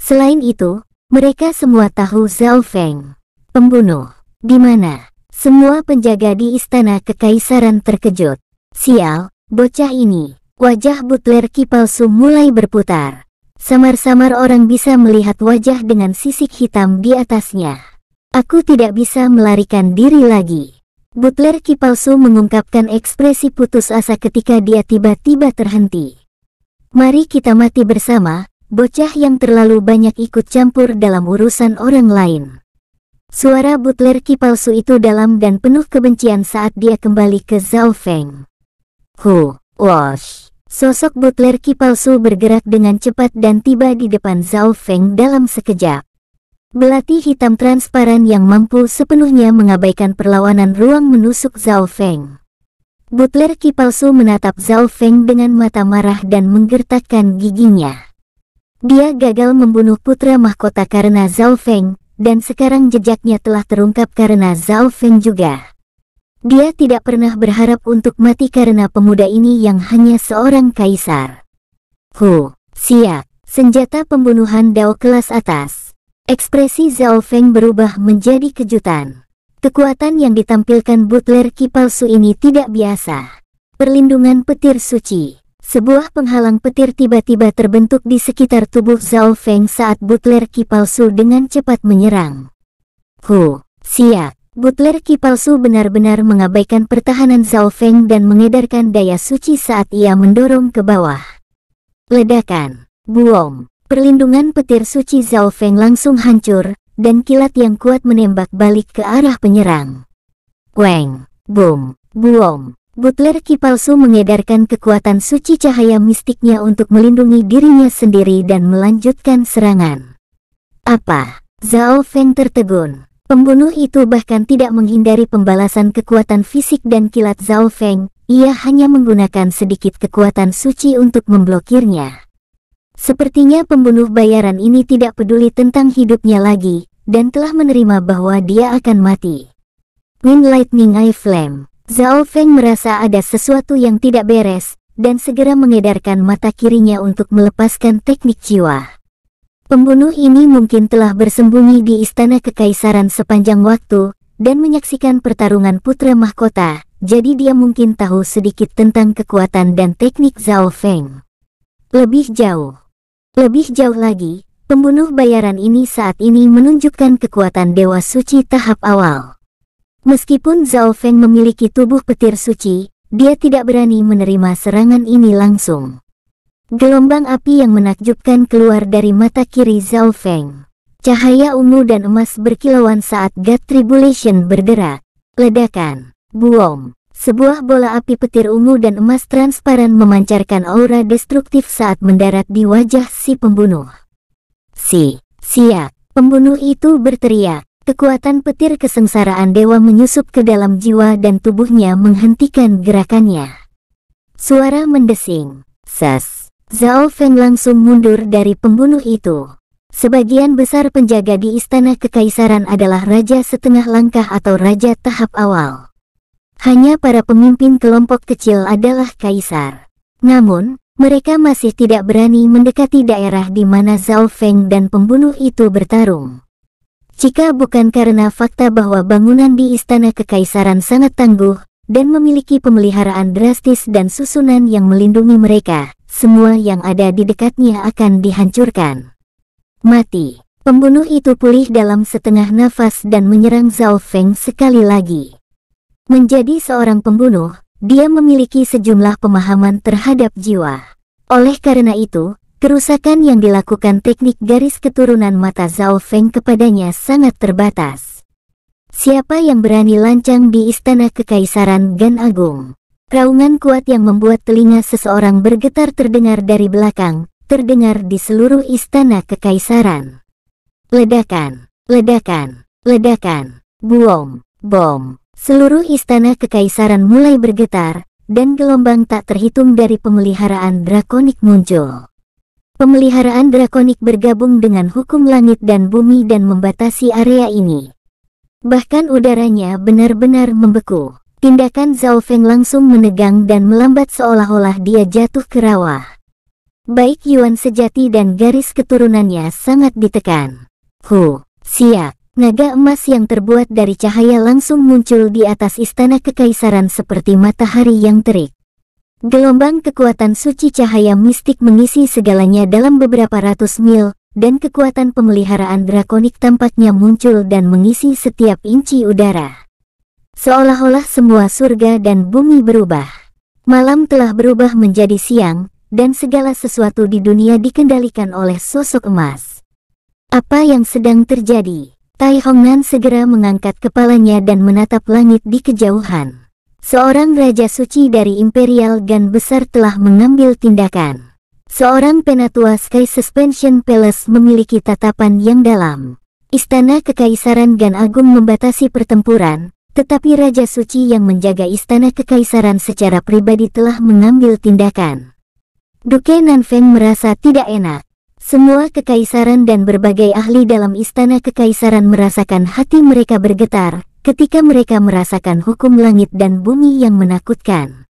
Selain itu, mereka semua tahu Zhao Feng, pembunuh, di mana semua penjaga di istana kekaisaran terkejut. Sial, bocah ini, wajah Butler Key palsu mulai berputar. Samar-samar orang bisa melihat wajah dengan sisik hitam di atasnya. Aku tidak bisa melarikan diri lagi. Butler Kipalsu mengungkapkan ekspresi putus asa ketika dia tiba-tiba terhenti. Mari kita mati bersama, bocah yang terlalu banyak ikut campur dalam urusan orang lain. Suara Butler Kipalsu itu dalam dan penuh kebencian saat dia kembali ke Zhao Feng. Hu, wash. Sosok Butler Kipalsu bergerak dengan cepat dan tiba di depan Zhao Feng dalam sekejap. Belati hitam transparan yang mampu sepenuhnya mengabaikan perlawanan ruang menusuk Zhao Feng. Butler Ki palsu menatap Zhao Feng dengan mata marah dan menggertakkan giginya. Dia gagal membunuh putra mahkota karena Zhao Feng, dan sekarang jejaknya telah terungkap karena Zhao Feng juga. Dia tidak pernah berharap untuk mati karena pemuda ini yang hanya seorang kaisar. Hu, siap, senjata pembunuhan Dao kelas atas. Ekspresi Zhao Feng berubah menjadi kejutan. Kekuatan yang ditampilkan butler Kipalsu ini tidak biasa. Perlindungan petir suci. Sebuah penghalang petir tiba-tiba terbentuk di sekitar tubuh Zhao Feng saat butler Kipalsu dengan cepat menyerang. Hu, siap. Butler Kipalsu benar-benar mengabaikan pertahanan Zhao Feng dan mengedarkan daya suci saat ia mendorong ke bawah. Ledakan, Buong. Perlindungan petir suci Zhao Feng langsung hancur, dan kilat yang kuat menembak balik ke arah penyerang. Weng, boom, buom, butler ki palsu mengedarkan kekuatan suci cahaya mistiknya untuk melindungi dirinya sendiri dan melanjutkan serangan. Apa? Zhao Feng tertegun. Pembunuh itu bahkan tidak menghindari pembalasan kekuatan fisik dan kilat Zhao Feng, ia hanya menggunakan sedikit kekuatan suci untuk memblokirnya. Sepertinya pembunuh bayaran ini tidak peduli tentang hidupnya lagi, dan telah menerima bahwa dia akan mati. Wind Lightning Eye Flame, Zhao Feng merasa ada sesuatu yang tidak beres, dan segera mengedarkan mata kirinya untuk melepaskan teknik jiwa. Pembunuh ini mungkin telah bersembunyi di istana kekaisaran sepanjang waktu, dan menyaksikan pertarungan putra mahkota, jadi dia mungkin tahu sedikit tentang kekuatan dan teknik Zhao Feng. Lebih jauh, lebih jauh lagi, pembunuh bayaran ini saat ini menunjukkan kekuatan Dewa Suci tahap awal. Meskipun Zhao Feng memiliki tubuh petir suci, dia tidak berani menerima serangan ini langsung. Gelombang api yang menakjubkan keluar dari mata kiri Zhao Feng. Cahaya ungu dan emas berkilauan saat God Tribulation bergerak. Ledakan, buong. Sebuah bola api petir ungu dan emas transparan memancarkan aura destruktif saat mendarat di wajah si pembunuh. Si, siap, pembunuh itu berteriak. Kekuatan petir kesengsaraan dewa menyusup ke dalam jiwa dan tubuhnya menghentikan gerakannya. Suara mendesing. Sas. Zhao Feng langsung mundur dari pembunuh itu. Sebagian besar penjaga di istana kekaisaran adalah raja setengah langkah atau raja tahap awal. Hanya para pemimpin kelompok kecil adalah kaisar. Namun, mereka masih tidak berani mendekati daerah di mana Zhao Feng dan pembunuh itu bertarung. Jika bukan karena fakta bahwa bangunan di istana kekaisaran sangat tangguh dan memiliki pemeliharaan drastis dan susunan yang melindungi mereka, semua yang ada di dekatnya akan dihancurkan. Mati. Pembunuh itu pulih dalam setengah nafas dan menyerang Zhao Feng sekali lagi. Menjadi seorang pembunuh, dia memiliki sejumlah pemahaman terhadap jiwa. Oleh karena itu, kerusakan yang dilakukan teknik garis keturunan mata Zhao Feng kepadanya sangat terbatas. Siapa yang berani lancang di istana kekaisaran Gan Agung? Raungan kuat yang membuat telinga seseorang bergetar terdengar dari belakang, terdengar di seluruh istana kekaisaran. Ledakan, ledakan, ledakan, buom, bom. Seluruh istana kekaisaran mulai bergetar, dan gelombang tak terhitung dari pemeliharaan drakonik muncul. Pemeliharaan drakonik bergabung dengan hukum langit dan bumi dan membatasi area ini. Bahkan udaranya benar-benar membeku. Tindakan Zhao Feng langsung menegang dan melambat seolah-olah dia jatuh ke rawa. Baik Yuan sejati dan garis keturunannya sangat ditekan. Hu, siap Naga emas yang terbuat dari cahaya langsung muncul di atas istana kekaisaran seperti matahari yang terik. Gelombang kekuatan suci cahaya mistik mengisi segalanya dalam beberapa ratus mil, dan kekuatan pemeliharaan drakonik tampaknya muncul dan mengisi setiap inci udara. Seolah-olah semua surga dan bumi berubah. Malam telah berubah menjadi siang, dan segala sesuatu di dunia dikendalikan oleh sosok emas. Apa yang sedang terjadi? Tai Hongnan segera mengangkat kepalanya dan menatap langit di kejauhan. Seorang raja suci dari Imperial Gan besar telah mengambil tindakan. Seorang penatua Sky Suspension Palace memiliki tatapan yang dalam. Istana Kekaisaran Gan Agung membatasi pertempuran, tetapi Raja Suci yang menjaga Istana Kekaisaran secara pribadi telah mengambil tindakan. Duke Nanfeng merasa tidak enak. Semua kekaisaran dan berbagai ahli dalam istana kekaisaran merasakan hati mereka bergetar ketika mereka merasakan hukum langit dan bumi yang menakutkan.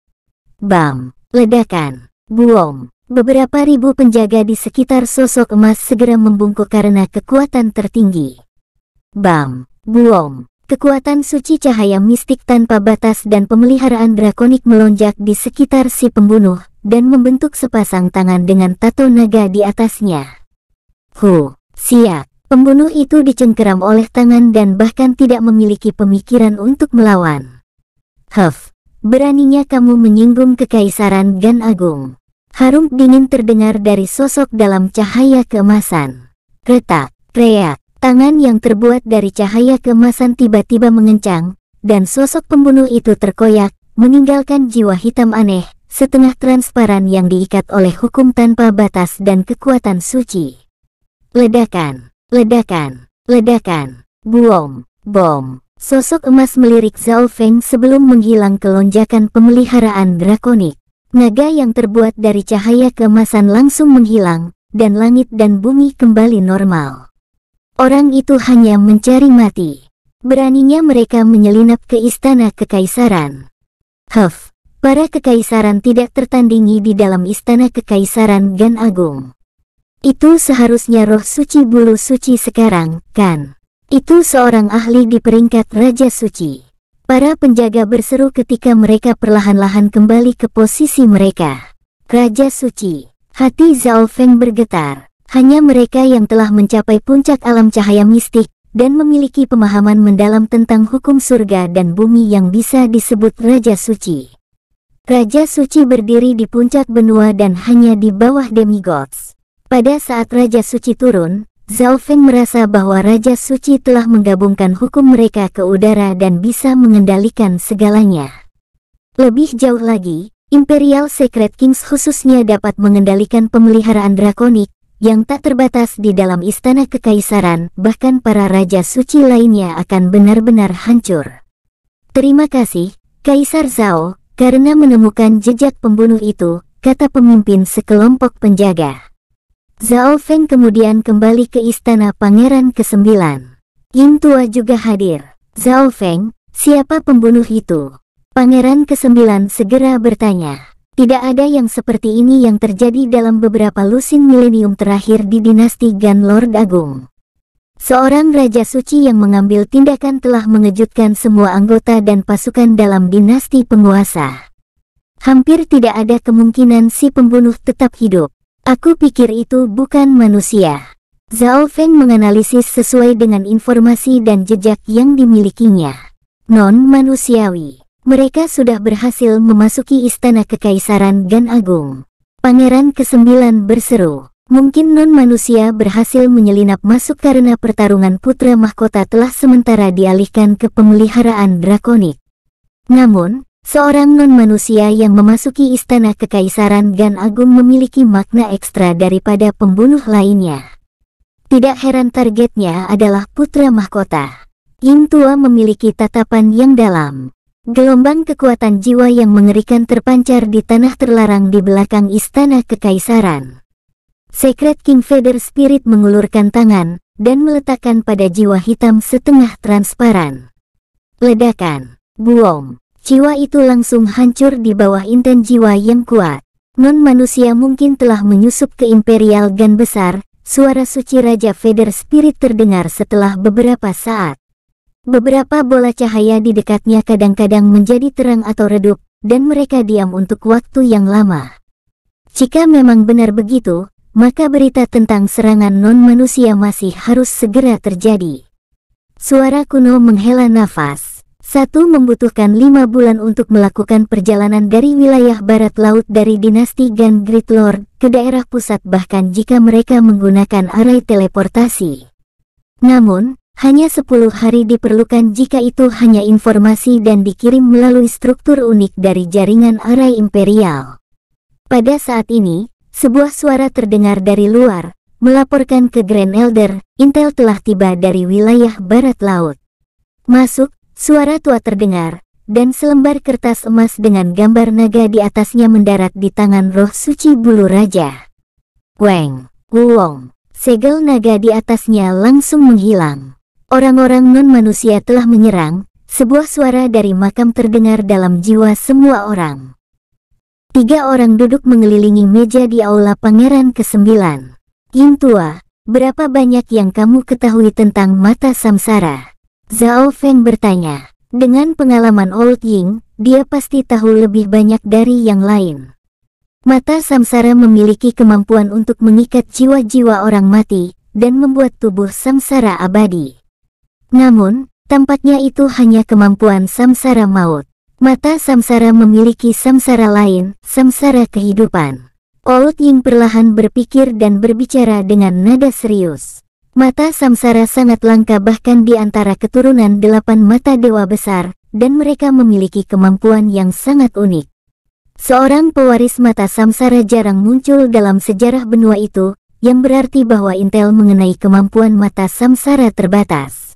Bam, ledakan, buom, beberapa ribu penjaga di sekitar sosok emas segera membungkuk karena kekuatan tertinggi. Bam, buom, kekuatan suci cahaya mistik tanpa batas dan pemeliharaan drakonik melonjak di sekitar si pembunuh, dan membentuk sepasang tangan dengan tato naga di atasnya. Hu, siap. Pembunuh itu dicengkeram oleh tangan dan bahkan tidak memiliki pemikiran untuk melawan. Huff, beraninya kamu menyinggung kekaisaran Gan Agung. Harum dingin terdengar dari sosok dalam cahaya kemasan. Retak, reak, tangan yang terbuat dari cahaya kemasan tiba-tiba mengencang, dan sosok pembunuh itu terkoyak, meninggalkan jiwa hitam aneh, setengah transparan yang diikat oleh hukum tanpa batas dan kekuatan suci. Ledakan, ledakan, ledakan, buom, bom. Sosok emas melirik Zhao Feng sebelum menghilang ke lonjakan pemeliharaan drakonik. Naga yang terbuat dari cahaya kemasan langsung menghilang, dan langit dan bumi kembali normal. Orang itu hanya mencari mati. Beraninya mereka menyelinap ke istana kekaisaran. Huff, Para kekaisaran tidak tertandingi di dalam istana kekaisaran Gan Agung. Itu seharusnya roh suci bulu suci sekarang, kan? Itu seorang ahli di peringkat Raja Suci. Para penjaga berseru ketika mereka perlahan-lahan kembali ke posisi mereka. Raja Suci, hati Zhao Feng bergetar. Hanya mereka yang telah mencapai puncak alam cahaya mistik dan memiliki pemahaman mendalam tentang hukum surga dan bumi yang bisa disebut Raja Suci. Raja Suci berdiri di puncak benua dan hanya di bawah demigods. Pada saat Raja Suci turun, Zhao Feng merasa bahwa Raja Suci telah menggabungkan hukum mereka ke udara dan bisa mengendalikan segalanya. Lebih jauh lagi, Imperial Secret Kings khususnya dapat mengendalikan pemeliharaan drakonik yang tak terbatas di dalam istana kekaisaran, bahkan para raja suci lainnya akan benar-benar hancur. Terima kasih, Kaisar Zhao, karena menemukan jejak pembunuh itu, kata pemimpin sekelompok penjaga. Zhao Feng kemudian kembali ke istana pangeran ke-9. Ying Tua juga hadir. Zhao Feng, siapa pembunuh itu? Pangeran ke-9 segera bertanya. Tidak ada yang seperti ini yang terjadi dalam beberapa lusin milenium terakhir di dinasti Gan Lord Agung. Seorang raja suci yang mengambil tindakan telah mengejutkan semua anggota dan pasukan dalam dinasti penguasa. Hampir tidak ada kemungkinan si pembunuh tetap hidup. Aku pikir itu bukan manusia. Zhao Feng menganalisis sesuai dengan informasi dan jejak yang dimilikinya. Non-manusiawi. Mereka sudah berhasil memasuki istana kekaisaran Gan Agung. Pangeran ke-9 berseru. Mungkin non-manusia berhasil menyelinap masuk karena pertarungan putra mahkota telah sementara dialihkan ke pemeliharaan drakonik. Namun, seorang non-manusia yang memasuki istana kekaisaran Gan Agung memiliki makna ekstra daripada pembunuh lainnya. Tidak heran targetnya adalah putra mahkota. Yin Tua memiliki tatapan yang dalam. Gelombang kekuatan jiwa yang mengerikan terpancar di tanah terlarang di belakang istana kekaisaran. Secret King Feather Spirit mengulurkan tangan dan meletakkan pada jiwa hitam setengah transparan. Ledakan, buong. jiwa itu langsung hancur di bawah inten jiwa yang kuat. Non-manusia mungkin telah menyusup ke Imperial Gan besar, suara suci Raja Feather Spirit terdengar setelah beberapa saat. Beberapa bola cahaya di dekatnya kadang-kadang menjadi terang atau redup, dan mereka diam untuk waktu yang lama. Jika memang benar begitu, maka berita tentang serangan non-manusia masih harus segera terjadi. Suara kuno menghela nafas. Satu membutuhkan lima bulan untuk melakukan perjalanan dari wilayah barat laut dari dinasti Gan ke daerah pusat bahkan jika mereka menggunakan arai teleportasi. Namun, hanya sepuluh hari diperlukan jika itu hanya informasi dan dikirim melalui struktur unik dari jaringan arai imperial. Pada saat ini, sebuah suara terdengar dari luar, melaporkan ke Grand Elder, Intel telah tiba dari wilayah barat laut. Masuk, suara tua terdengar, dan selembar kertas emas dengan gambar naga di atasnya mendarat di tangan roh suci bulu raja. Weng, Wuong, segel naga di atasnya langsung menghilang. Orang-orang non-manusia telah menyerang, sebuah suara dari makam terdengar dalam jiwa semua orang. Tiga orang duduk mengelilingi meja di aula pangeran ke-9. Yin Tua, berapa banyak yang kamu ketahui tentang mata samsara? Zhao Feng bertanya. Dengan pengalaman Old Ying, dia pasti tahu lebih banyak dari yang lain. Mata samsara memiliki kemampuan untuk mengikat jiwa-jiwa orang mati dan membuat tubuh samsara abadi. Namun, tampaknya itu hanya kemampuan samsara maut. Mata samsara memiliki samsara lain, samsara kehidupan. Old Ying perlahan berpikir dan berbicara dengan nada serius. Mata samsara sangat langka bahkan di antara keturunan delapan mata dewa besar, dan mereka memiliki kemampuan yang sangat unik. Seorang pewaris mata samsara jarang muncul dalam sejarah benua itu, yang berarti bahwa intel mengenai kemampuan mata samsara terbatas.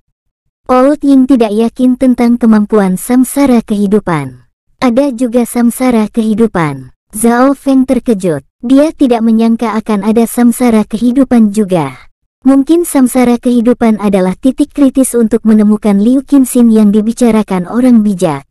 Old oh, Ying tidak yakin tentang kemampuan samsara kehidupan. Ada juga samsara kehidupan. Zhao Feng terkejut. Dia tidak menyangka akan ada samsara kehidupan juga. Mungkin samsara kehidupan adalah titik kritis untuk menemukan Liu Qinxin yang dibicarakan orang bijak.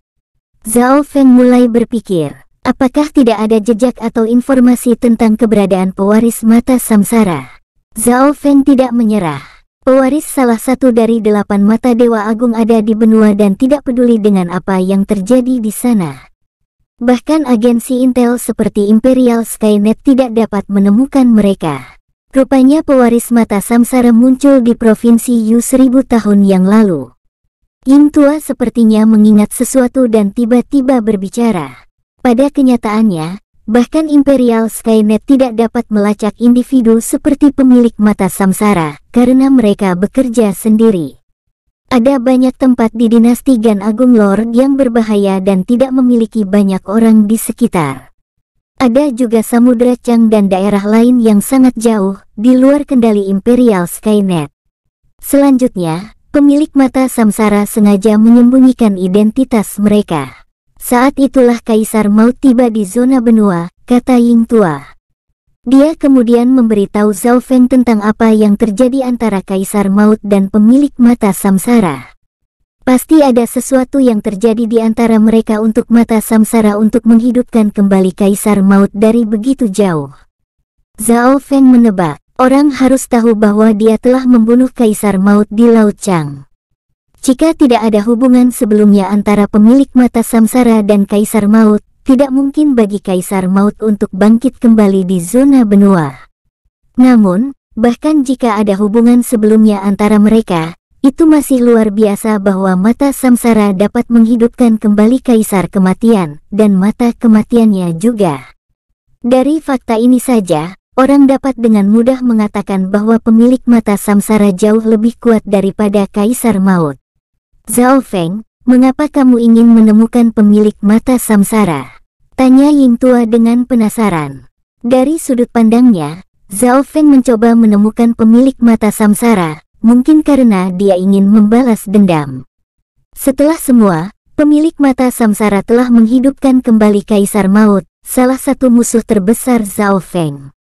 Zhao Feng mulai berpikir, apakah tidak ada jejak atau informasi tentang keberadaan pewaris mata samsara? Zhao Feng tidak menyerah. Pewaris salah satu dari delapan mata dewa agung ada di benua dan tidak peduli dengan apa yang terjadi di sana. Bahkan agensi intel seperti Imperial Skynet tidak dapat menemukan mereka. Rupanya pewaris mata samsara muncul di provinsi Yu seribu tahun yang lalu. Yin Tua sepertinya mengingat sesuatu dan tiba-tiba berbicara. Pada kenyataannya, Bahkan Imperial Skynet tidak dapat melacak individu seperti pemilik mata samsara, karena mereka bekerja sendiri. Ada banyak tempat di dinasti Gan Agung Lord yang berbahaya dan tidak memiliki banyak orang di sekitar. Ada juga Samudra Chang dan daerah lain yang sangat jauh, di luar kendali Imperial Skynet. Selanjutnya, pemilik mata samsara sengaja menyembunyikan identitas mereka. Saat itulah kaisar maut tiba di zona benua, kata Ying Tua. Dia kemudian memberitahu Zhao Feng tentang apa yang terjadi antara kaisar maut dan pemilik mata samsara. Pasti ada sesuatu yang terjadi di antara mereka untuk mata samsara untuk menghidupkan kembali kaisar maut dari begitu jauh. Zhao Feng menebak, orang harus tahu bahwa dia telah membunuh kaisar maut di Laut Chang. Jika tidak ada hubungan sebelumnya antara pemilik mata samsara dan kaisar maut, tidak mungkin bagi kaisar maut untuk bangkit kembali di zona benua. Namun, bahkan jika ada hubungan sebelumnya antara mereka, itu masih luar biasa bahwa mata samsara dapat menghidupkan kembali kaisar kematian, dan mata kematiannya juga. Dari fakta ini saja, orang dapat dengan mudah mengatakan bahwa pemilik mata samsara jauh lebih kuat daripada kaisar maut. Zhao Feng, mengapa kamu ingin menemukan pemilik mata samsara? Tanya Ying Tua dengan penasaran. Dari sudut pandangnya, Zhao Feng mencoba menemukan pemilik mata samsara, mungkin karena dia ingin membalas dendam. Setelah semua, pemilik mata samsara telah menghidupkan kembali Kaisar Maut, salah satu musuh terbesar Zhao Feng.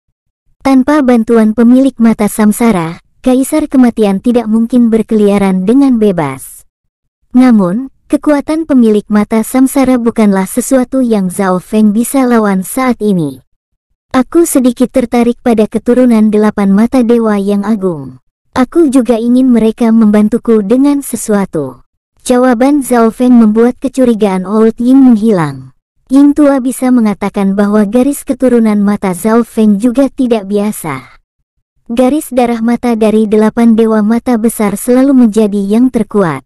Tanpa bantuan pemilik mata samsara, Kaisar Kematian tidak mungkin berkeliaran dengan bebas. Namun, kekuatan pemilik mata samsara bukanlah sesuatu yang Zhao Feng bisa lawan saat ini. Aku sedikit tertarik pada keturunan delapan mata dewa yang agung. Aku juga ingin mereka membantuku dengan sesuatu. Jawaban Zhao Feng membuat kecurigaan Old Ying menghilang. Ying Tua bisa mengatakan bahwa garis keturunan mata Zhao Feng juga tidak biasa. Garis darah mata dari delapan dewa mata besar selalu menjadi yang terkuat.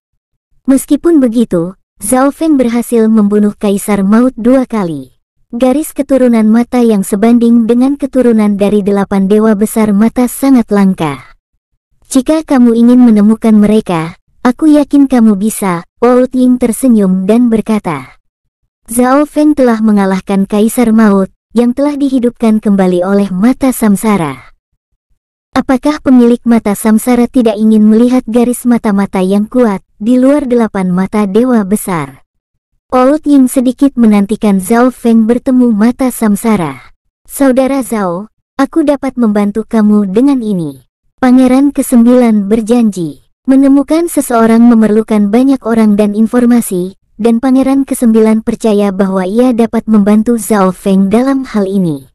Meskipun begitu, Zhao Feng berhasil membunuh Kaisar Maut dua kali. Garis keturunan mata yang sebanding dengan keturunan dari delapan dewa besar mata sangat langka. Jika kamu ingin menemukan mereka, aku yakin kamu bisa, Wu Ying tersenyum dan berkata. Zhao Feng telah mengalahkan Kaisar Maut, yang telah dihidupkan kembali oleh mata samsara. Apakah pemilik mata samsara tidak ingin melihat garis mata-mata yang kuat di luar delapan mata dewa besar? Old Ying sedikit menantikan Zhao Feng bertemu mata samsara. Saudara Zhao, aku dapat membantu kamu dengan ini. Pangeran kesembilan berjanji. Menemukan seseorang memerlukan banyak orang dan informasi, dan Pangeran kesembilan percaya bahwa ia dapat membantu Zhao Feng dalam hal ini.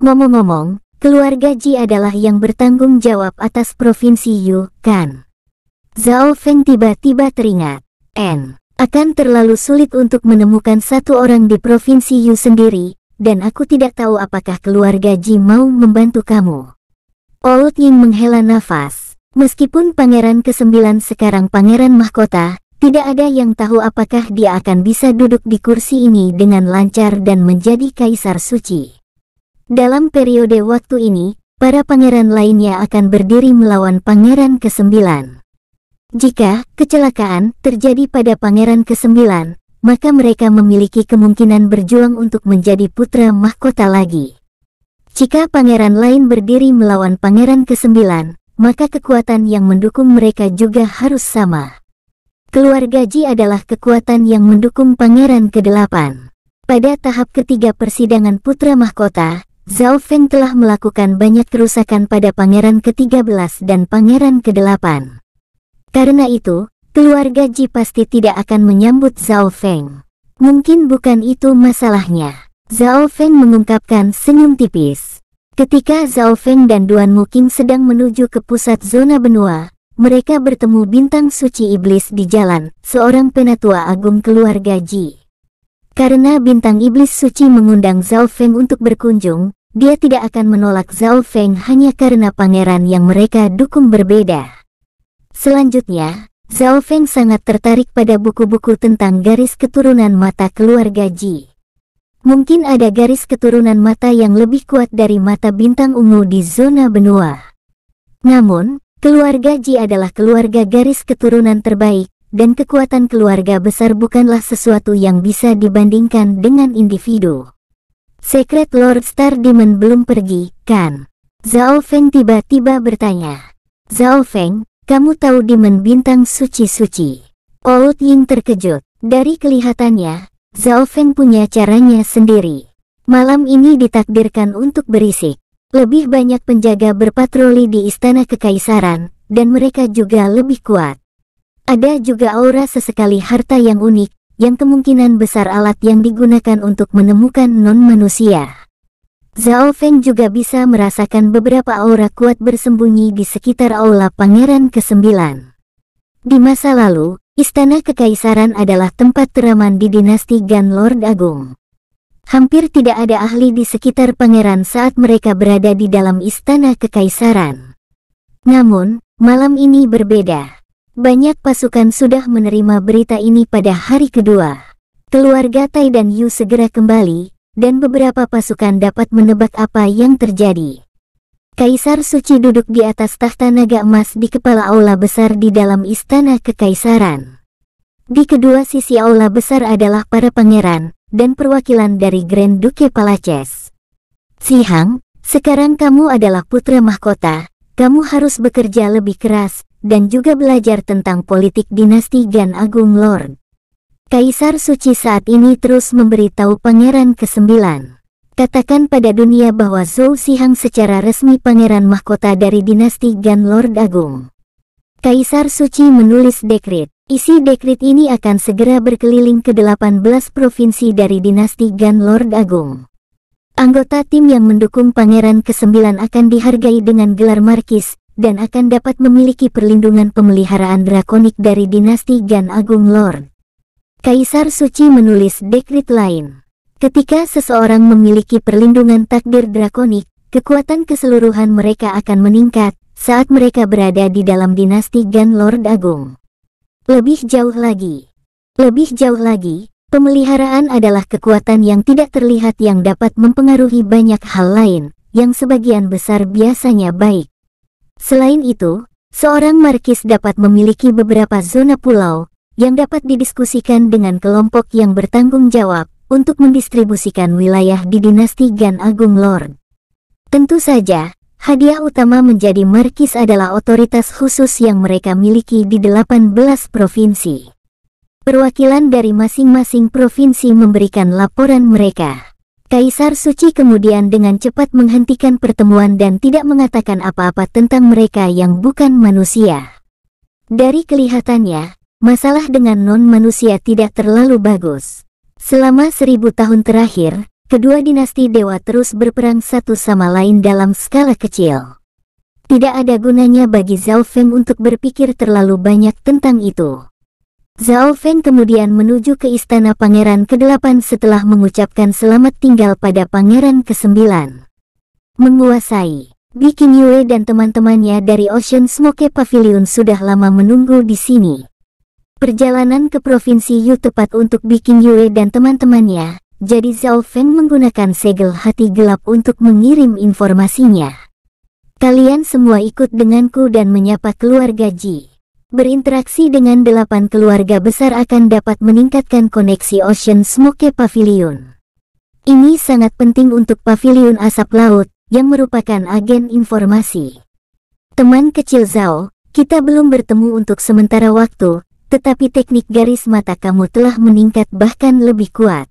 Ngomong-ngomong, keluarga Ji adalah yang bertanggung jawab atas provinsi Yu, kan? Zhao Feng tiba-tiba teringat. N. Akan terlalu sulit untuk menemukan satu orang di provinsi Yu sendiri, dan aku tidak tahu apakah keluarga Ji mau membantu kamu. Old Ying menghela nafas. Meskipun Pangeran ke-9 sekarang Pangeran Mahkota, tidak ada yang tahu apakah dia akan bisa duduk di kursi ini dengan lancar dan menjadi kaisar suci. Dalam periode waktu ini, para pangeran lainnya akan berdiri melawan pangeran ke-9. Jika kecelakaan terjadi pada pangeran ke-9, maka mereka memiliki kemungkinan berjuang untuk menjadi putra mahkota lagi. Jika pangeran lain berdiri melawan pangeran ke-9, maka kekuatan yang mendukung mereka juga harus sama. Keluarga Ji adalah kekuatan yang mendukung pangeran ke-8. Pada tahap ketiga persidangan putra mahkota, Zhao Feng telah melakukan banyak kerusakan pada pangeran ke-13 dan pangeran ke-8. Karena itu, keluarga Ji pasti tidak akan menyambut Zhao Feng. Mungkin bukan itu masalahnya. Zhao Feng mengungkapkan senyum tipis. Ketika Zhao Feng dan Duan Muking sedang menuju ke pusat zona benua, mereka bertemu bintang suci iblis di jalan, seorang penatua agung keluarga Ji. Karena bintang iblis suci mengundang Zhao Feng untuk berkunjung, dia tidak akan menolak Zhao Feng hanya karena pangeran yang mereka dukung berbeda. Selanjutnya, Zhao Feng sangat tertarik pada buku-buku tentang garis keturunan mata keluarga Ji. Mungkin ada garis keturunan mata yang lebih kuat dari mata bintang ungu di zona benua. Namun, keluarga Ji adalah keluarga garis keturunan terbaik, dan kekuatan keluarga besar bukanlah sesuatu yang bisa dibandingkan dengan individu. Secret Lord Star Demon belum pergi, kan? Zhao Feng tiba-tiba bertanya. Zhao Feng, kamu tahu Demon Bintang Suci-Suci? Old Ying terkejut. Dari kelihatannya, Zhao Feng punya caranya sendiri. Malam ini ditakdirkan untuk berisik. Lebih banyak penjaga berpatroli di istana kekaisaran, dan mereka juga lebih kuat. Ada juga aura sesekali harta yang unik, yang kemungkinan besar alat yang digunakan untuk menemukan non-manusia. Zhao Feng juga bisa merasakan beberapa aura kuat bersembunyi di sekitar aula Pangeran ke-9. Di masa lalu, Istana Kekaisaran adalah tempat teraman di dinasti Gan Lord Agung. Hampir tidak ada ahli di sekitar pangeran saat mereka berada di dalam Istana Kekaisaran. Namun, malam ini berbeda. Banyak pasukan sudah menerima berita ini pada hari kedua. Keluarga Tai dan Yu segera kembali, dan beberapa pasukan dapat menebak apa yang terjadi. Kaisar Suci duduk di atas tahta naga emas di kepala aula besar di dalam istana kekaisaran. Di kedua sisi aula besar adalah para pangeran dan perwakilan dari Grand Duke Palaces. Sihang, sekarang kamu adalah putra mahkota, kamu harus bekerja lebih keras dan juga belajar tentang politik dinasti Gan Agung Lord. Kaisar Suci saat ini terus memberitahu Pangeran ke-9. Katakan pada dunia bahwa Zhou Sihang secara resmi Pangeran Mahkota dari dinasti Gan Lord Agung. Kaisar Suci menulis dekrit. Isi dekrit ini akan segera berkeliling ke 18 provinsi dari dinasti Gan Lord Agung. Anggota tim yang mendukung Pangeran ke-9 akan dihargai dengan gelar markis, dan akan dapat memiliki perlindungan pemeliharaan drakonik dari dinasti Gan Agung Lord. Kaisar Suci menulis dekrit lain. Ketika seseorang memiliki perlindungan takdir drakonik, kekuatan keseluruhan mereka akan meningkat saat mereka berada di dalam dinasti Gan Lord Agung. Lebih jauh lagi. Lebih jauh lagi, pemeliharaan adalah kekuatan yang tidak terlihat yang dapat mempengaruhi banyak hal lain, yang sebagian besar biasanya baik. Selain itu, seorang markis dapat memiliki beberapa zona pulau yang dapat didiskusikan dengan kelompok yang bertanggung jawab untuk mendistribusikan wilayah di dinasti Gan Agung Lord. Tentu saja, hadiah utama menjadi markis adalah otoritas khusus yang mereka miliki di 18 provinsi. Perwakilan dari masing-masing provinsi memberikan laporan mereka. Kaisar Suci kemudian dengan cepat menghentikan pertemuan dan tidak mengatakan apa-apa tentang mereka yang bukan manusia. Dari kelihatannya, masalah dengan non-manusia tidak terlalu bagus. Selama seribu tahun terakhir, kedua dinasti dewa terus berperang satu sama lain dalam skala kecil. Tidak ada gunanya bagi Zhao Feng untuk berpikir terlalu banyak tentang itu. Zhao Feng kemudian menuju ke istana pangeran ke-8 setelah mengucapkan selamat tinggal pada pangeran ke-9. Menguasai Bikin Yue dan teman-temannya dari Ocean Smoke Pavilion sudah lama menunggu di sini. Perjalanan ke Provinsi Yu tepat untuk Bikin Yue dan teman-temannya, jadi Zhao Feng menggunakan segel hati gelap untuk mengirim informasinya. Kalian semua ikut denganku dan menyapa keluarga Ji. Berinteraksi dengan delapan keluarga besar akan dapat meningkatkan koneksi Ocean Smoke Pavilion. Ini sangat penting untuk pavilion asap laut, yang merupakan agen informasi. Teman kecil Zhao, kita belum bertemu untuk sementara waktu, tetapi teknik garis mata kamu telah meningkat bahkan lebih kuat.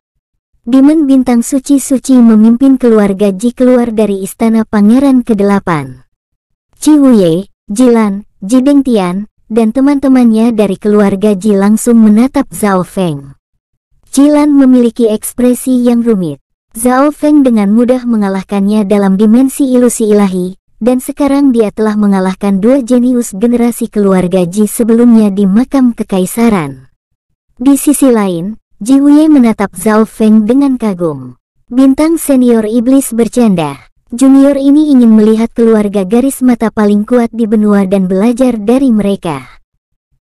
Demon Bintang Suci-Suci memimpin keluarga Ji keluar dari Istana Pangeran ke-8. Ci Wuye, Jilan, Ji Deng Tian dan teman-temannya dari keluarga Ji langsung menatap Zhao Feng. Jilan memiliki ekspresi yang rumit. Zhao Feng dengan mudah mengalahkannya dalam dimensi ilusi ilahi, dan sekarang dia telah mengalahkan dua jenius generasi keluarga Ji sebelumnya di makam kekaisaran. Di sisi lain, Ji Wei menatap Zhao Feng dengan kagum. Bintang senior iblis bercanda. Junior ini ingin melihat keluarga garis mata paling kuat di benua dan belajar dari mereka.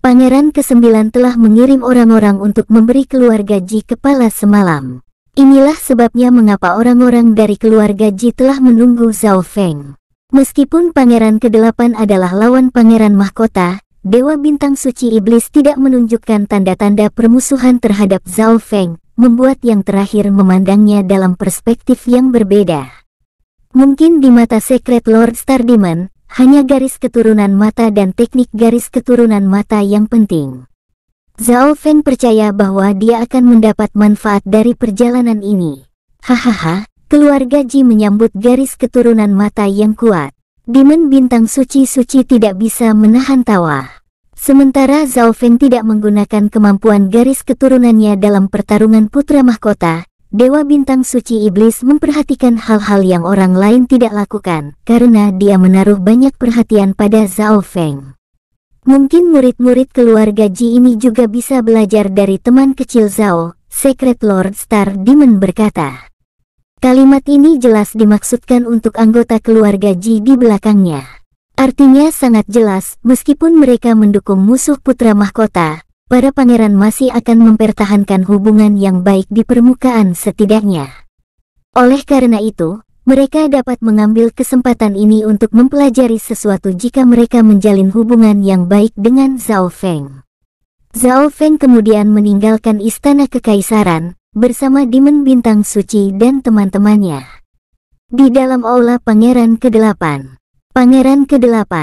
Pangeran ke-9 telah mengirim orang-orang untuk memberi keluarga Ji kepala semalam. Inilah sebabnya mengapa orang-orang dari keluarga Ji telah menunggu Zhao Feng. Meskipun Pangeran ke-8 adalah lawan Pangeran Mahkota, Dewa Bintang Suci Iblis tidak menunjukkan tanda-tanda permusuhan terhadap Zhao Feng, membuat yang terakhir memandangnya dalam perspektif yang berbeda. Mungkin di mata Secret Lord Star Demon hanya garis keturunan mata dan teknik garis keturunan mata yang penting. Zhao Feng percaya bahwa dia akan mendapat manfaat dari perjalanan ini. Hahaha, keluarga Ji menyambut garis keturunan mata yang kuat. Demon bintang suci-suci tidak bisa menahan tawa. Sementara Zhao Feng tidak menggunakan kemampuan garis keturunannya dalam pertarungan putra mahkota, Dewa Bintang Suci Iblis memperhatikan hal-hal yang orang lain tidak lakukan, karena dia menaruh banyak perhatian pada Zhao Feng. Mungkin murid-murid keluarga Ji ini juga bisa belajar dari teman kecil Zhao, Secret Lord Star Demon berkata. Kalimat ini jelas dimaksudkan untuk anggota keluarga Ji di belakangnya. Artinya sangat jelas, meskipun mereka mendukung musuh putra mahkota, para pangeran masih akan mempertahankan hubungan yang baik di permukaan setidaknya. Oleh karena itu, mereka dapat mengambil kesempatan ini untuk mempelajari sesuatu jika mereka menjalin hubungan yang baik dengan Zhao Feng. Zhao Feng kemudian meninggalkan istana kekaisaran, bersama Demon Bintang Suci dan teman-temannya. Di dalam aula Pangeran ke Pangeran ke-8,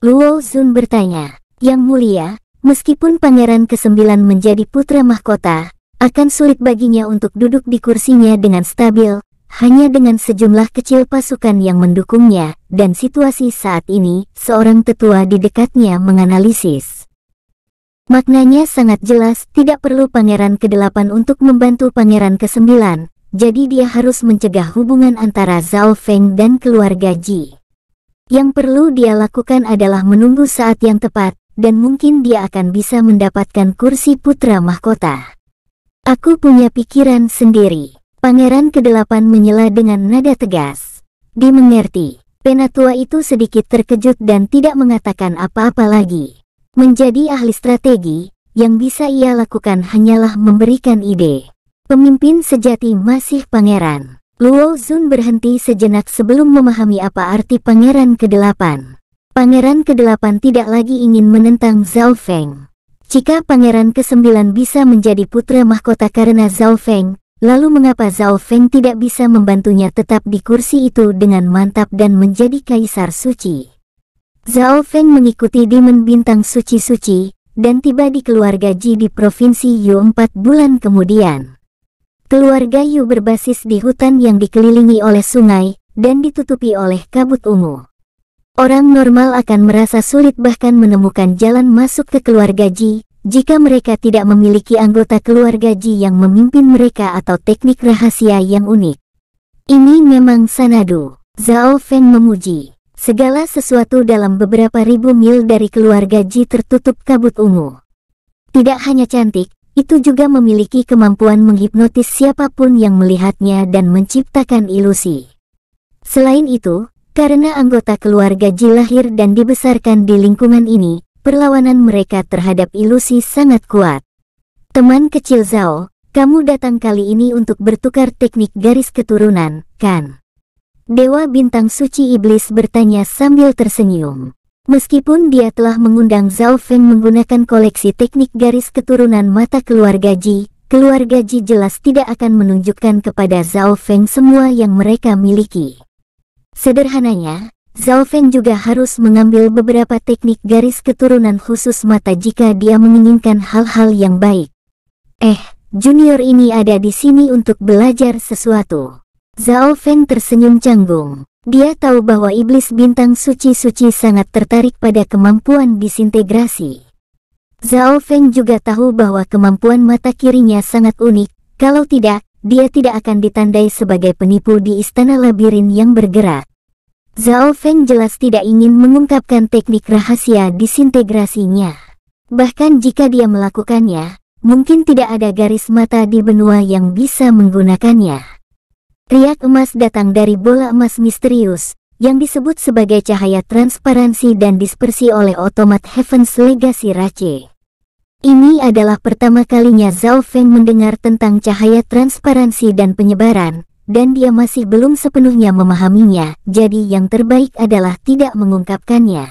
Luo Zun bertanya, Yang Mulia, Meskipun Pangeran Kesembilan menjadi putra mahkota, akan sulit baginya untuk duduk di kursinya dengan stabil, hanya dengan sejumlah kecil pasukan yang mendukungnya, dan situasi saat ini, seorang tetua di dekatnya menganalisis. Maknanya sangat jelas, tidak perlu Pangeran ke-8 untuk membantu Pangeran ke-9, jadi dia harus mencegah hubungan antara Zhao Feng dan keluarga Ji. Yang perlu dia lakukan adalah menunggu saat yang tepat, dan mungkin dia akan bisa mendapatkan kursi putra mahkota. Aku punya pikiran sendiri. Pangeran kedelapan menyela dengan nada tegas. mengerti. penatua itu sedikit terkejut dan tidak mengatakan apa-apa lagi. Menjadi ahli strategi, yang bisa ia lakukan hanyalah memberikan ide. Pemimpin sejati masih pangeran. Luo Zun berhenti sejenak sebelum memahami apa arti pangeran Kedelapan. Pangeran ke-8 tidak lagi ingin menentang Zhao Feng. Jika pangeran ke-9 bisa menjadi putra mahkota karena Zhao Feng, lalu mengapa Zhao Feng tidak bisa membantunya tetap di kursi itu dengan mantap dan menjadi kaisar suci? Zhao Feng mengikuti demon bintang suci-suci, dan tiba di keluarga Ji di Provinsi Yu 4 bulan kemudian. Keluarga Yu berbasis di hutan yang dikelilingi oleh sungai, dan ditutupi oleh kabut ungu. Orang normal akan merasa sulit bahkan menemukan jalan masuk ke keluarga Ji, jika mereka tidak memiliki anggota keluarga Ji yang memimpin mereka atau teknik rahasia yang unik. Ini memang sanadu, Zhao Feng memuji. Segala sesuatu dalam beberapa ribu mil dari keluarga Ji tertutup kabut ungu. Tidak hanya cantik, itu juga memiliki kemampuan menghipnotis siapapun yang melihatnya dan menciptakan ilusi. Selain itu, karena anggota keluarga Ji lahir dan dibesarkan di lingkungan ini, perlawanan mereka terhadap ilusi sangat kuat. Teman kecil Zhao, kamu datang kali ini untuk bertukar teknik garis keturunan, kan? Dewa Bintang Suci Iblis bertanya sambil tersenyum. Meskipun dia telah mengundang Zhao Feng menggunakan koleksi teknik garis keturunan mata keluarga Ji, keluarga Ji jelas tidak akan menunjukkan kepada Zhao Feng semua yang mereka miliki. Sederhananya, Zhao Feng juga harus mengambil beberapa teknik garis keturunan khusus mata jika dia menginginkan hal-hal yang baik. Eh, junior ini ada di sini untuk belajar sesuatu. Zhao Feng tersenyum canggung. Dia tahu bahwa iblis bintang suci-suci sangat tertarik pada kemampuan disintegrasi. Zhao Feng juga tahu bahwa kemampuan mata kirinya sangat unik, kalau tidak, dia tidak akan ditandai sebagai penipu di istana labirin yang bergerak. Zhao Feng jelas tidak ingin mengungkapkan teknik rahasia disintegrasinya. Bahkan jika dia melakukannya, mungkin tidak ada garis mata di benua yang bisa menggunakannya. Riak emas datang dari bola emas misterius, yang disebut sebagai cahaya transparansi dan dispersi oleh otomat Heaven's Legacy Rache. Ini adalah pertama kalinya Zhao Feng mendengar tentang cahaya transparansi dan penyebaran, dan dia masih belum sepenuhnya memahaminya, jadi yang terbaik adalah tidak mengungkapkannya.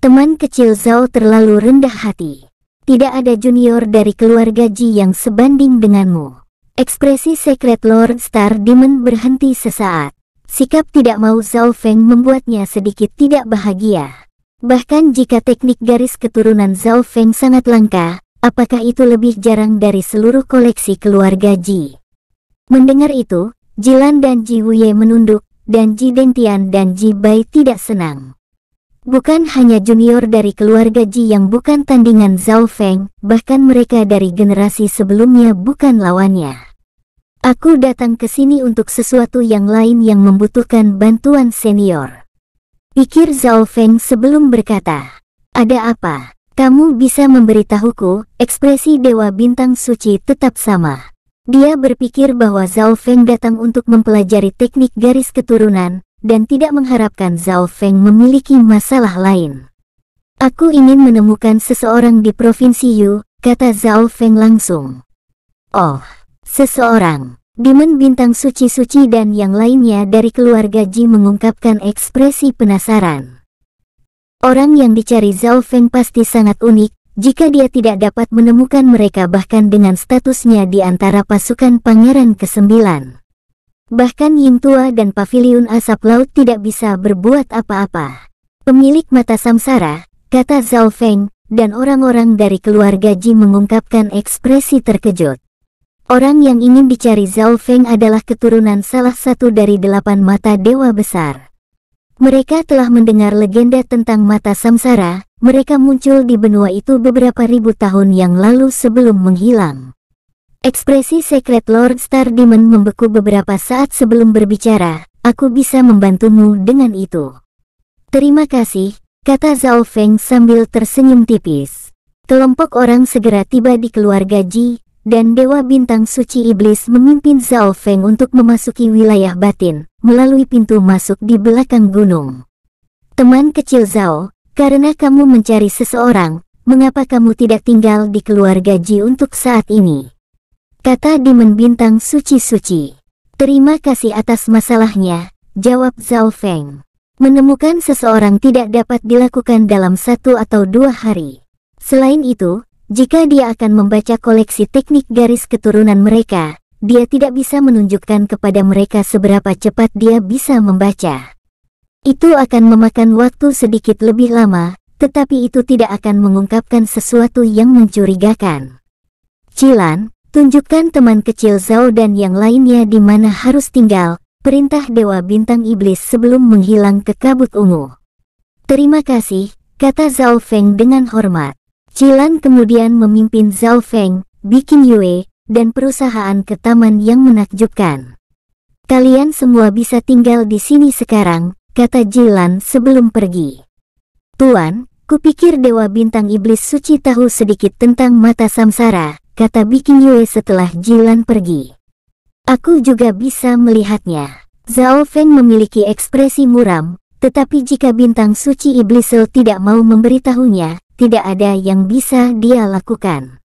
Teman kecil Zhao terlalu rendah hati. Tidak ada junior dari keluarga Ji yang sebanding denganmu. Ekspresi Secret Lord Star Demon berhenti sesaat. Sikap tidak mau Zhao Feng membuatnya sedikit tidak bahagia. Bahkan jika teknik garis keturunan Zhao Feng sangat langka, apakah itu lebih jarang dari seluruh koleksi keluarga Ji? Mendengar itu, Jilan dan Ji Wuye menunduk, dan Ji Dentian dan Ji Bai tidak senang. Bukan hanya junior dari keluarga Ji yang bukan tandingan Zhao Feng, bahkan mereka dari generasi sebelumnya bukan lawannya. Aku datang ke sini untuk sesuatu yang lain yang membutuhkan bantuan senior. Pikir Zhao Feng sebelum berkata, ada apa? Kamu bisa memberitahuku, ekspresi Dewa Bintang Suci tetap sama. Dia berpikir bahwa Zhao Feng datang untuk mempelajari teknik garis keturunan, dan tidak mengharapkan Zhao Feng memiliki masalah lain. Aku ingin menemukan seseorang di Provinsi Yu, kata Zhao Feng langsung. Oh, seseorang. Demon bintang suci-suci dan yang lainnya dari keluarga Ji mengungkapkan ekspresi penasaran. Orang yang dicari Zhao Feng pasti sangat unik, jika dia tidak dapat menemukan mereka bahkan dengan statusnya di antara pasukan Pangeran ke-9. Bahkan Tua dan Paviliun Asap Laut tidak bisa berbuat apa-apa. Pemilik mata samsara, kata Zhao Feng, dan orang-orang dari keluarga Ji mengungkapkan ekspresi terkejut. Orang yang ingin dicari Zhao Feng adalah keturunan salah satu dari delapan mata dewa besar. Mereka telah mendengar legenda tentang mata samsara, mereka muncul di benua itu beberapa ribu tahun yang lalu sebelum menghilang. Ekspresi Secret Lord Star Demon membeku beberapa saat sebelum berbicara, aku bisa membantumu dengan itu. Terima kasih, kata Zhao Feng sambil tersenyum tipis. Kelompok orang segera tiba di keluarga Ji, dan Dewa Bintang Suci Iblis memimpin Zhao Feng untuk memasuki wilayah batin melalui pintu masuk di belakang gunung. Teman kecil Zhao, karena kamu mencari seseorang, mengapa kamu tidak tinggal di keluarga Ji untuk saat ini? Kata Demon Bintang Suci-Suci. Terima kasih atas masalahnya, jawab Zhao Feng. Menemukan seseorang tidak dapat dilakukan dalam satu atau dua hari. Selain itu, jika dia akan membaca koleksi teknik garis keturunan mereka, dia tidak bisa menunjukkan kepada mereka seberapa cepat dia bisa membaca. Itu akan memakan waktu sedikit lebih lama, tetapi itu tidak akan mengungkapkan sesuatu yang mencurigakan. Cilan, tunjukkan teman kecil Zhao dan yang lainnya di mana harus tinggal, perintah Dewa Bintang Iblis sebelum menghilang ke kabut ungu. Terima kasih, kata Zhao Feng dengan hormat. Jilan kemudian memimpin Zhao Feng, Bikin Yue, dan perusahaan ke taman yang menakjubkan. Kalian semua bisa tinggal di sini sekarang, kata Jilan sebelum pergi. Tuan, kupikir Dewa Bintang Iblis Suci tahu sedikit tentang mata samsara, kata Bikin Yue setelah Jilan pergi. Aku juga bisa melihatnya. Zhao Feng memiliki ekspresi muram, tetapi jika bintang suci Iblisel tidak mau memberitahunya, tidak ada yang bisa dia lakukan.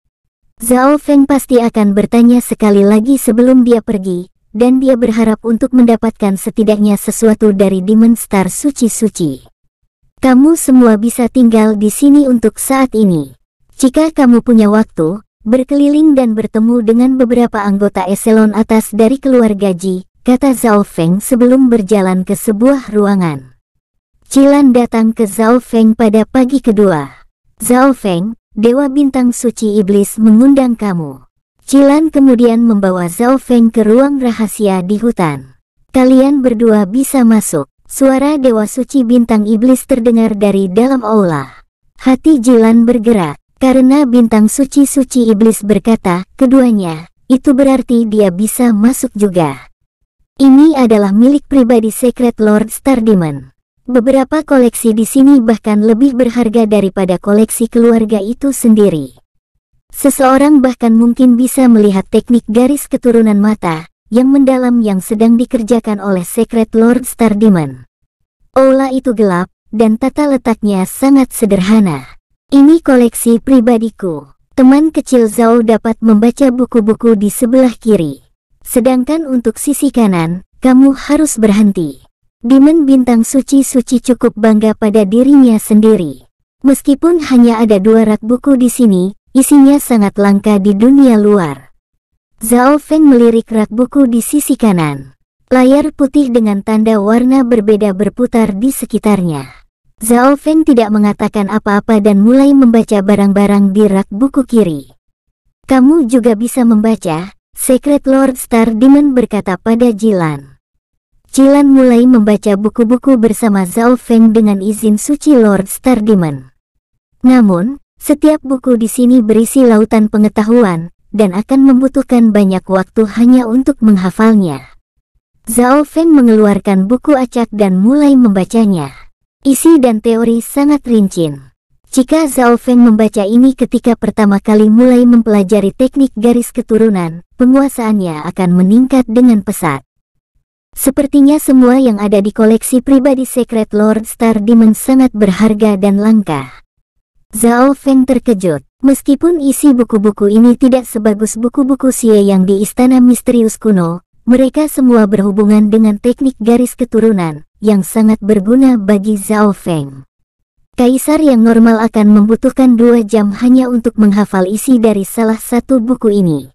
Zhao Feng pasti akan bertanya sekali lagi sebelum dia pergi, dan dia berharap untuk mendapatkan setidaknya sesuatu dari Demon Star suci-suci. Kamu semua bisa tinggal di sini untuk saat ini. Jika kamu punya waktu, berkeliling dan bertemu dengan beberapa anggota eselon atas dari keluarga Ji, kata Zhao Feng sebelum berjalan ke sebuah ruangan. Cilan datang ke Zhao Feng pada pagi kedua. Zhao Feng, Dewa Bintang Suci Iblis mengundang kamu. Cilan kemudian membawa Zhao Feng ke ruang rahasia di hutan. Kalian berdua bisa masuk. Suara Dewa Suci Bintang Iblis terdengar dari dalam aula. Hati Jilan bergerak, karena Bintang Suci-Suci Iblis berkata, keduanya, itu berarti dia bisa masuk juga. Ini adalah milik pribadi Secret Lord Star Demon. Beberapa koleksi di sini bahkan lebih berharga daripada koleksi keluarga itu sendiri. Seseorang bahkan mungkin bisa melihat teknik garis keturunan mata yang mendalam yang sedang dikerjakan oleh Secret Lord Stardemon. Aula itu gelap dan tata letaknya sangat sederhana. Ini koleksi pribadiku. Teman kecil Zhao dapat membaca buku-buku di sebelah kiri. Sedangkan untuk sisi kanan, kamu harus berhenti. Demon bintang suci-suci cukup bangga pada dirinya sendiri. Meskipun hanya ada dua rak buku di sini, isinya sangat langka di dunia luar. Zhao Feng melirik rak buku di sisi kanan. Layar putih dengan tanda warna berbeda berputar di sekitarnya. Zhao Feng tidak mengatakan apa-apa dan mulai membaca barang-barang di rak buku kiri. Kamu juga bisa membaca, Secret Lord Star Demon berkata pada Jilan. Cilan mulai membaca buku-buku bersama Zhao Feng dengan izin suci Lord Stardiman. Namun, setiap buku di sini berisi lautan pengetahuan, dan akan membutuhkan banyak waktu hanya untuk menghafalnya. Zhao Feng mengeluarkan buku acak dan mulai membacanya. Isi dan teori sangat rinci. Jika Zhao Feng membaca ini ketika pertama kali mulai mempelajari teknik garis keturunan, penguasaannya akan meningkat dengan pesat. Sepertinya semua yang ada di koleksi pribadi Secret Lord Star Demon sangat berharga dan langka. Zhao Feng terkejut. Meskipun isi buku-buku ini tidak sebagus buku-buku Xie yang di Istana Misterius kuno, mereka semua berhubungan dengan teknik garis keturunan, yang sangat berguna bagi Zhao Feng. Kaisar yang normal akan membutuhkan dua jam hanya untuk menghafal isi dari salah satu buku ini.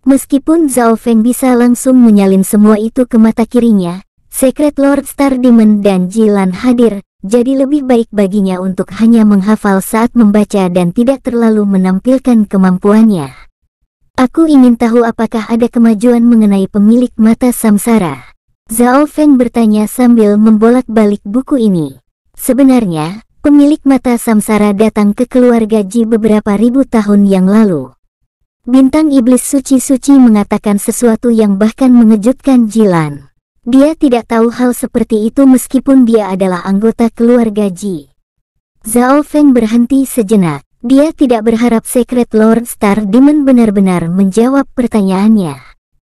Meskipun Zhao Feng bisa langsung menyalin semua itu ke mata kirinya, Secret Lord Star Demon dan Jilan hadir, jadi lebih baik baginya untuk hanya menghafal saat membaca dan tidak terlalu menampilkan kemampuannya. Aku ingin tahu apakah ada kemajuan mengenai pemilik mata samsara. Zhao Feng bertanya sambil membolak-balik buku ini. Sebenarnya, pemilik mata samsara datang ke keluarga Ji beberapa ribu tahun yang lalu. Bintang iblis suci-suci mengatakan sesuatu yang bahkan mengejutkan Jilan. Dia tidak tahu hal seperti itu meskipun dia adalah anggota keluarga Ji. Zhao Feng berhenti sejenak. Dia tidak berharap Secret Lord Star Demon benar-benar menjawab pertanyaannya.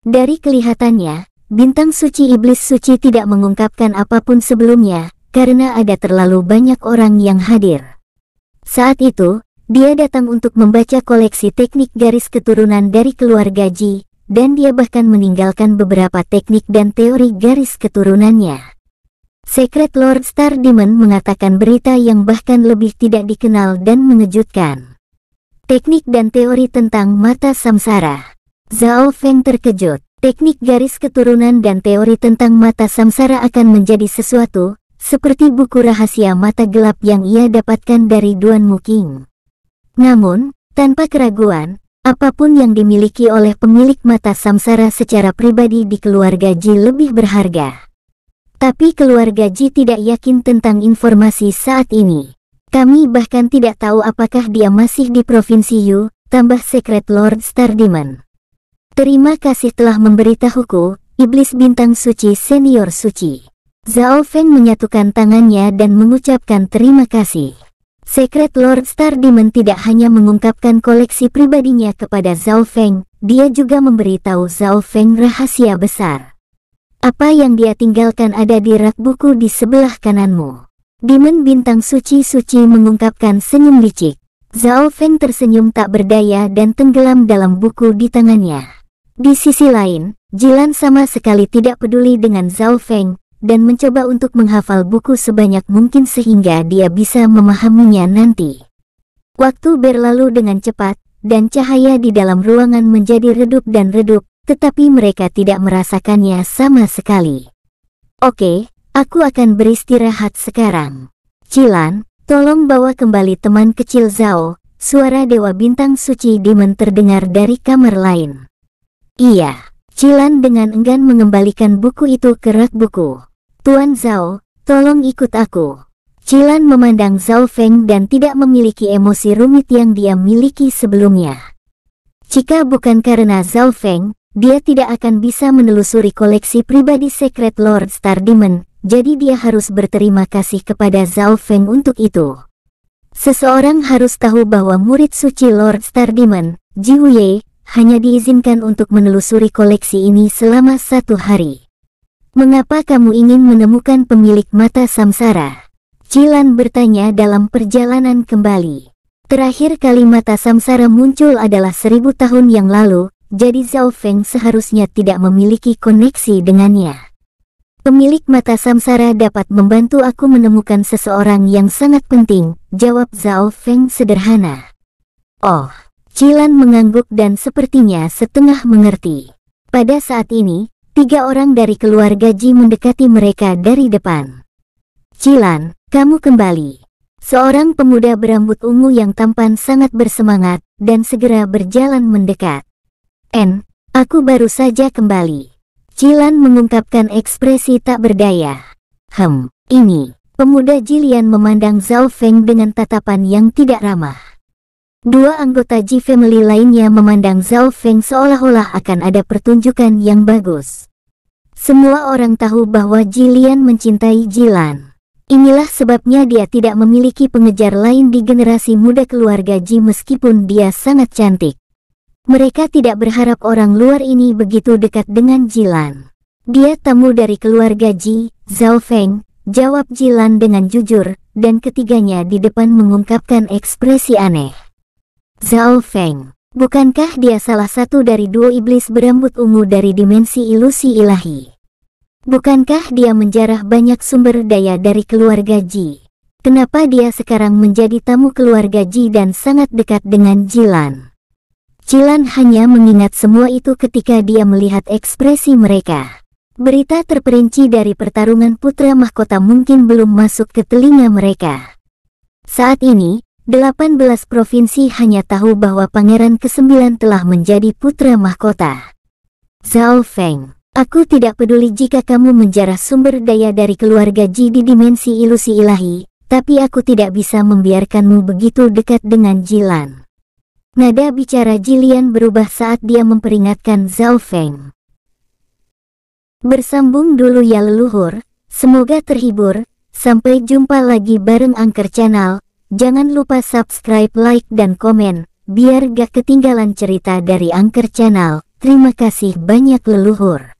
Dari kelihatannya, bintang suci iblis suci tidak mengungkapkan apapun sebelumnya, karena ada terlalu banyak orang yang hadir. Saat itu, dia datang untuk membaca koleksi teknik garis keturunan dari keluarga Ji, dan dia bahkan meninggalkan beberapa teknik dan teori garis keturunannya. Secret Lord Star Demon mengatakan berita yang bahkan lebih tidak dikenal dan mengejutkan. Teknik dan teori tentang mata samsara. Zhao Feng terkejut. Teknik garis keturunan dan teori tentang mata samsara akan menjadi sesuatu, seperti buku rahasia mata gelap yang ia dapatkan dari Duan Muking. Namun, tanpa keraguan, apapun yang dimiliki oleh pemilik mata samsara secara pribadi di keluarga Ji lebih berharga. Tapi keluarga Ji tidak yakin tentang informasi saat ini. Kami bahkan tidak tahu apakah dia masih di Provinsi Yu, tambah Secret Lord Stardiman. Terima kasih telah memberitahuku, Iblis Bintang Suci Senior Suci. Zhao Feng menyatukan tangannya dan mengucapkan terima kasih. Secret Lord Star Demon tidak hanya mengungkapkan koleksi pribadinya kepada Zhao Feng, dia juga memberitahu Zhao Feng rahasia besar. Apa yang dia tinggalkan ada di rak buku di sebelah kananmu. Demon bintang suci-suci mengungkapkan senyum licik. Zhao Feng tersenyum tak berdaya dan tenggelam dalam buku di tangannya. Di sisi lain, Jilan sama sekali tidak peduli dengan Zhao Feng, dan mencoba untuk menghafal buku sebanyak mungkin sehingga dia bisa memahaminya nanti. Waktu berlalu dengan cepat, dan cahaya di dalam ruangan menjadi redup dan redup, tetapi mereka tidak merasakannya sama sekali. Oke, aku akan beristirahat sekarang. Cilan, tolong bawa kembali teman kecil Zhao, suara Dewa Bintang Suci Demon terdengar dari kamar lain. Iya, Cilan dengan enggan mengembalikan buku itu ke rak buku. Tuan Zhao, tolong ikut aku. Cilan memandang Zhao Feng dan tidak memiliki emosi rumit yang dia miliki sebelumnya. Jika bukan karena Zhao Feng, dia tidak akan bisa menelusuri koleksi pribadi Secret Lord Star Demon, jadi dia harus berterima kasih kepada Zhao Feng untuk itu. Seseorang harus tahu bahwa murid suci Lord Star Demon, Ji Wei, hanya diizinkan untuk menelusuri koleksi ini selama satu hari. Mengapa kamu ingin menemukan pemilik mata samsara? Cilan bertanya dalam perjalanan kembali. Terakhir kali mata samsara muncul adalah seribu tahun yang lalu, jadi Zhao Feng seharusnya tidak memiliki koneksi dengannya. Pemilik mata samsara dapat membantu aku menemukan seseorang yang sangat penting, jawab Zhao Feng sederhana. Oh, Cilan mengangguk dan sepertinya setengah mengerti. Pada saat ini, tiga orang dari keluarga Ji mendekati mereka dari depan. Cilan, kamu kembali. Seorang pemuda berambut ungu yang tampan sangat bersemangat dan segera berjalan mendekat. En, aku baru saja kembali. Cilan mengungkapkan ekspresi tak berdaya. Hem, ini. Pemuda Jilian memandang Zhao Feng dengan tatapan yang tidak ramah. Dua anggota Ji Family lainnya memandang Zhao Feng seolah-olah akan ada pertunjukan yang bagus. Semua orang tahu bahwa Jillian mencintai Jillan. Inilah sebabnya dia tidak memiliki pengejar lain di generasi muda keluarga Ji meskipun dia sangat cantik. Mereka tidak berharap orang luar ini begitu dekat dengan Jilan. Dia tamu dari keluarga Ji, Zhao Feng, jawab Jilan dengan jujur, dan ketiganya di depan mengungkapkan ekspresi aneh. Zhao Feng. Bukankah dia salah satu dari dua iblis berambut ungu dari dimensi ilusi ilahi? Bukankah dia menjarah banyak sumber daya dari keluarga Ji? Kenapa dia sekarang menjadi tamu keluarga Ji dan sangat dekat dengan Jilan? Jilan hanya mengingat semua itu ketika dia melihat ekspresi mereka. Berita terperinci dari pertarungan putra mahkota mungkin belum masuk ke telinga mereka. Saat ini, 18 provinsi hanya tahu bahwa Pangeran ke-9 telah menjadi putra mahkota. Zhao Feng, aku tidak peduli jika kamu menjarah sumber daya dari keluarga Ji di dimensi ilusi ilahi, tapi aku tidak bisa membiarkanmu begitu dekat dengan Jilan. Nada bicara Jilian berubah saat dia memperingatkan Zhao Feng. Bersambung dulu ya leluhur, semoga terhibur, sampai jumpa lagi bareng Angker Channel Jangan lupa subscribe, like, dan komen, biar gak ketinggalan cerita dari Angker Channel. Terima kasih banyak leluhur.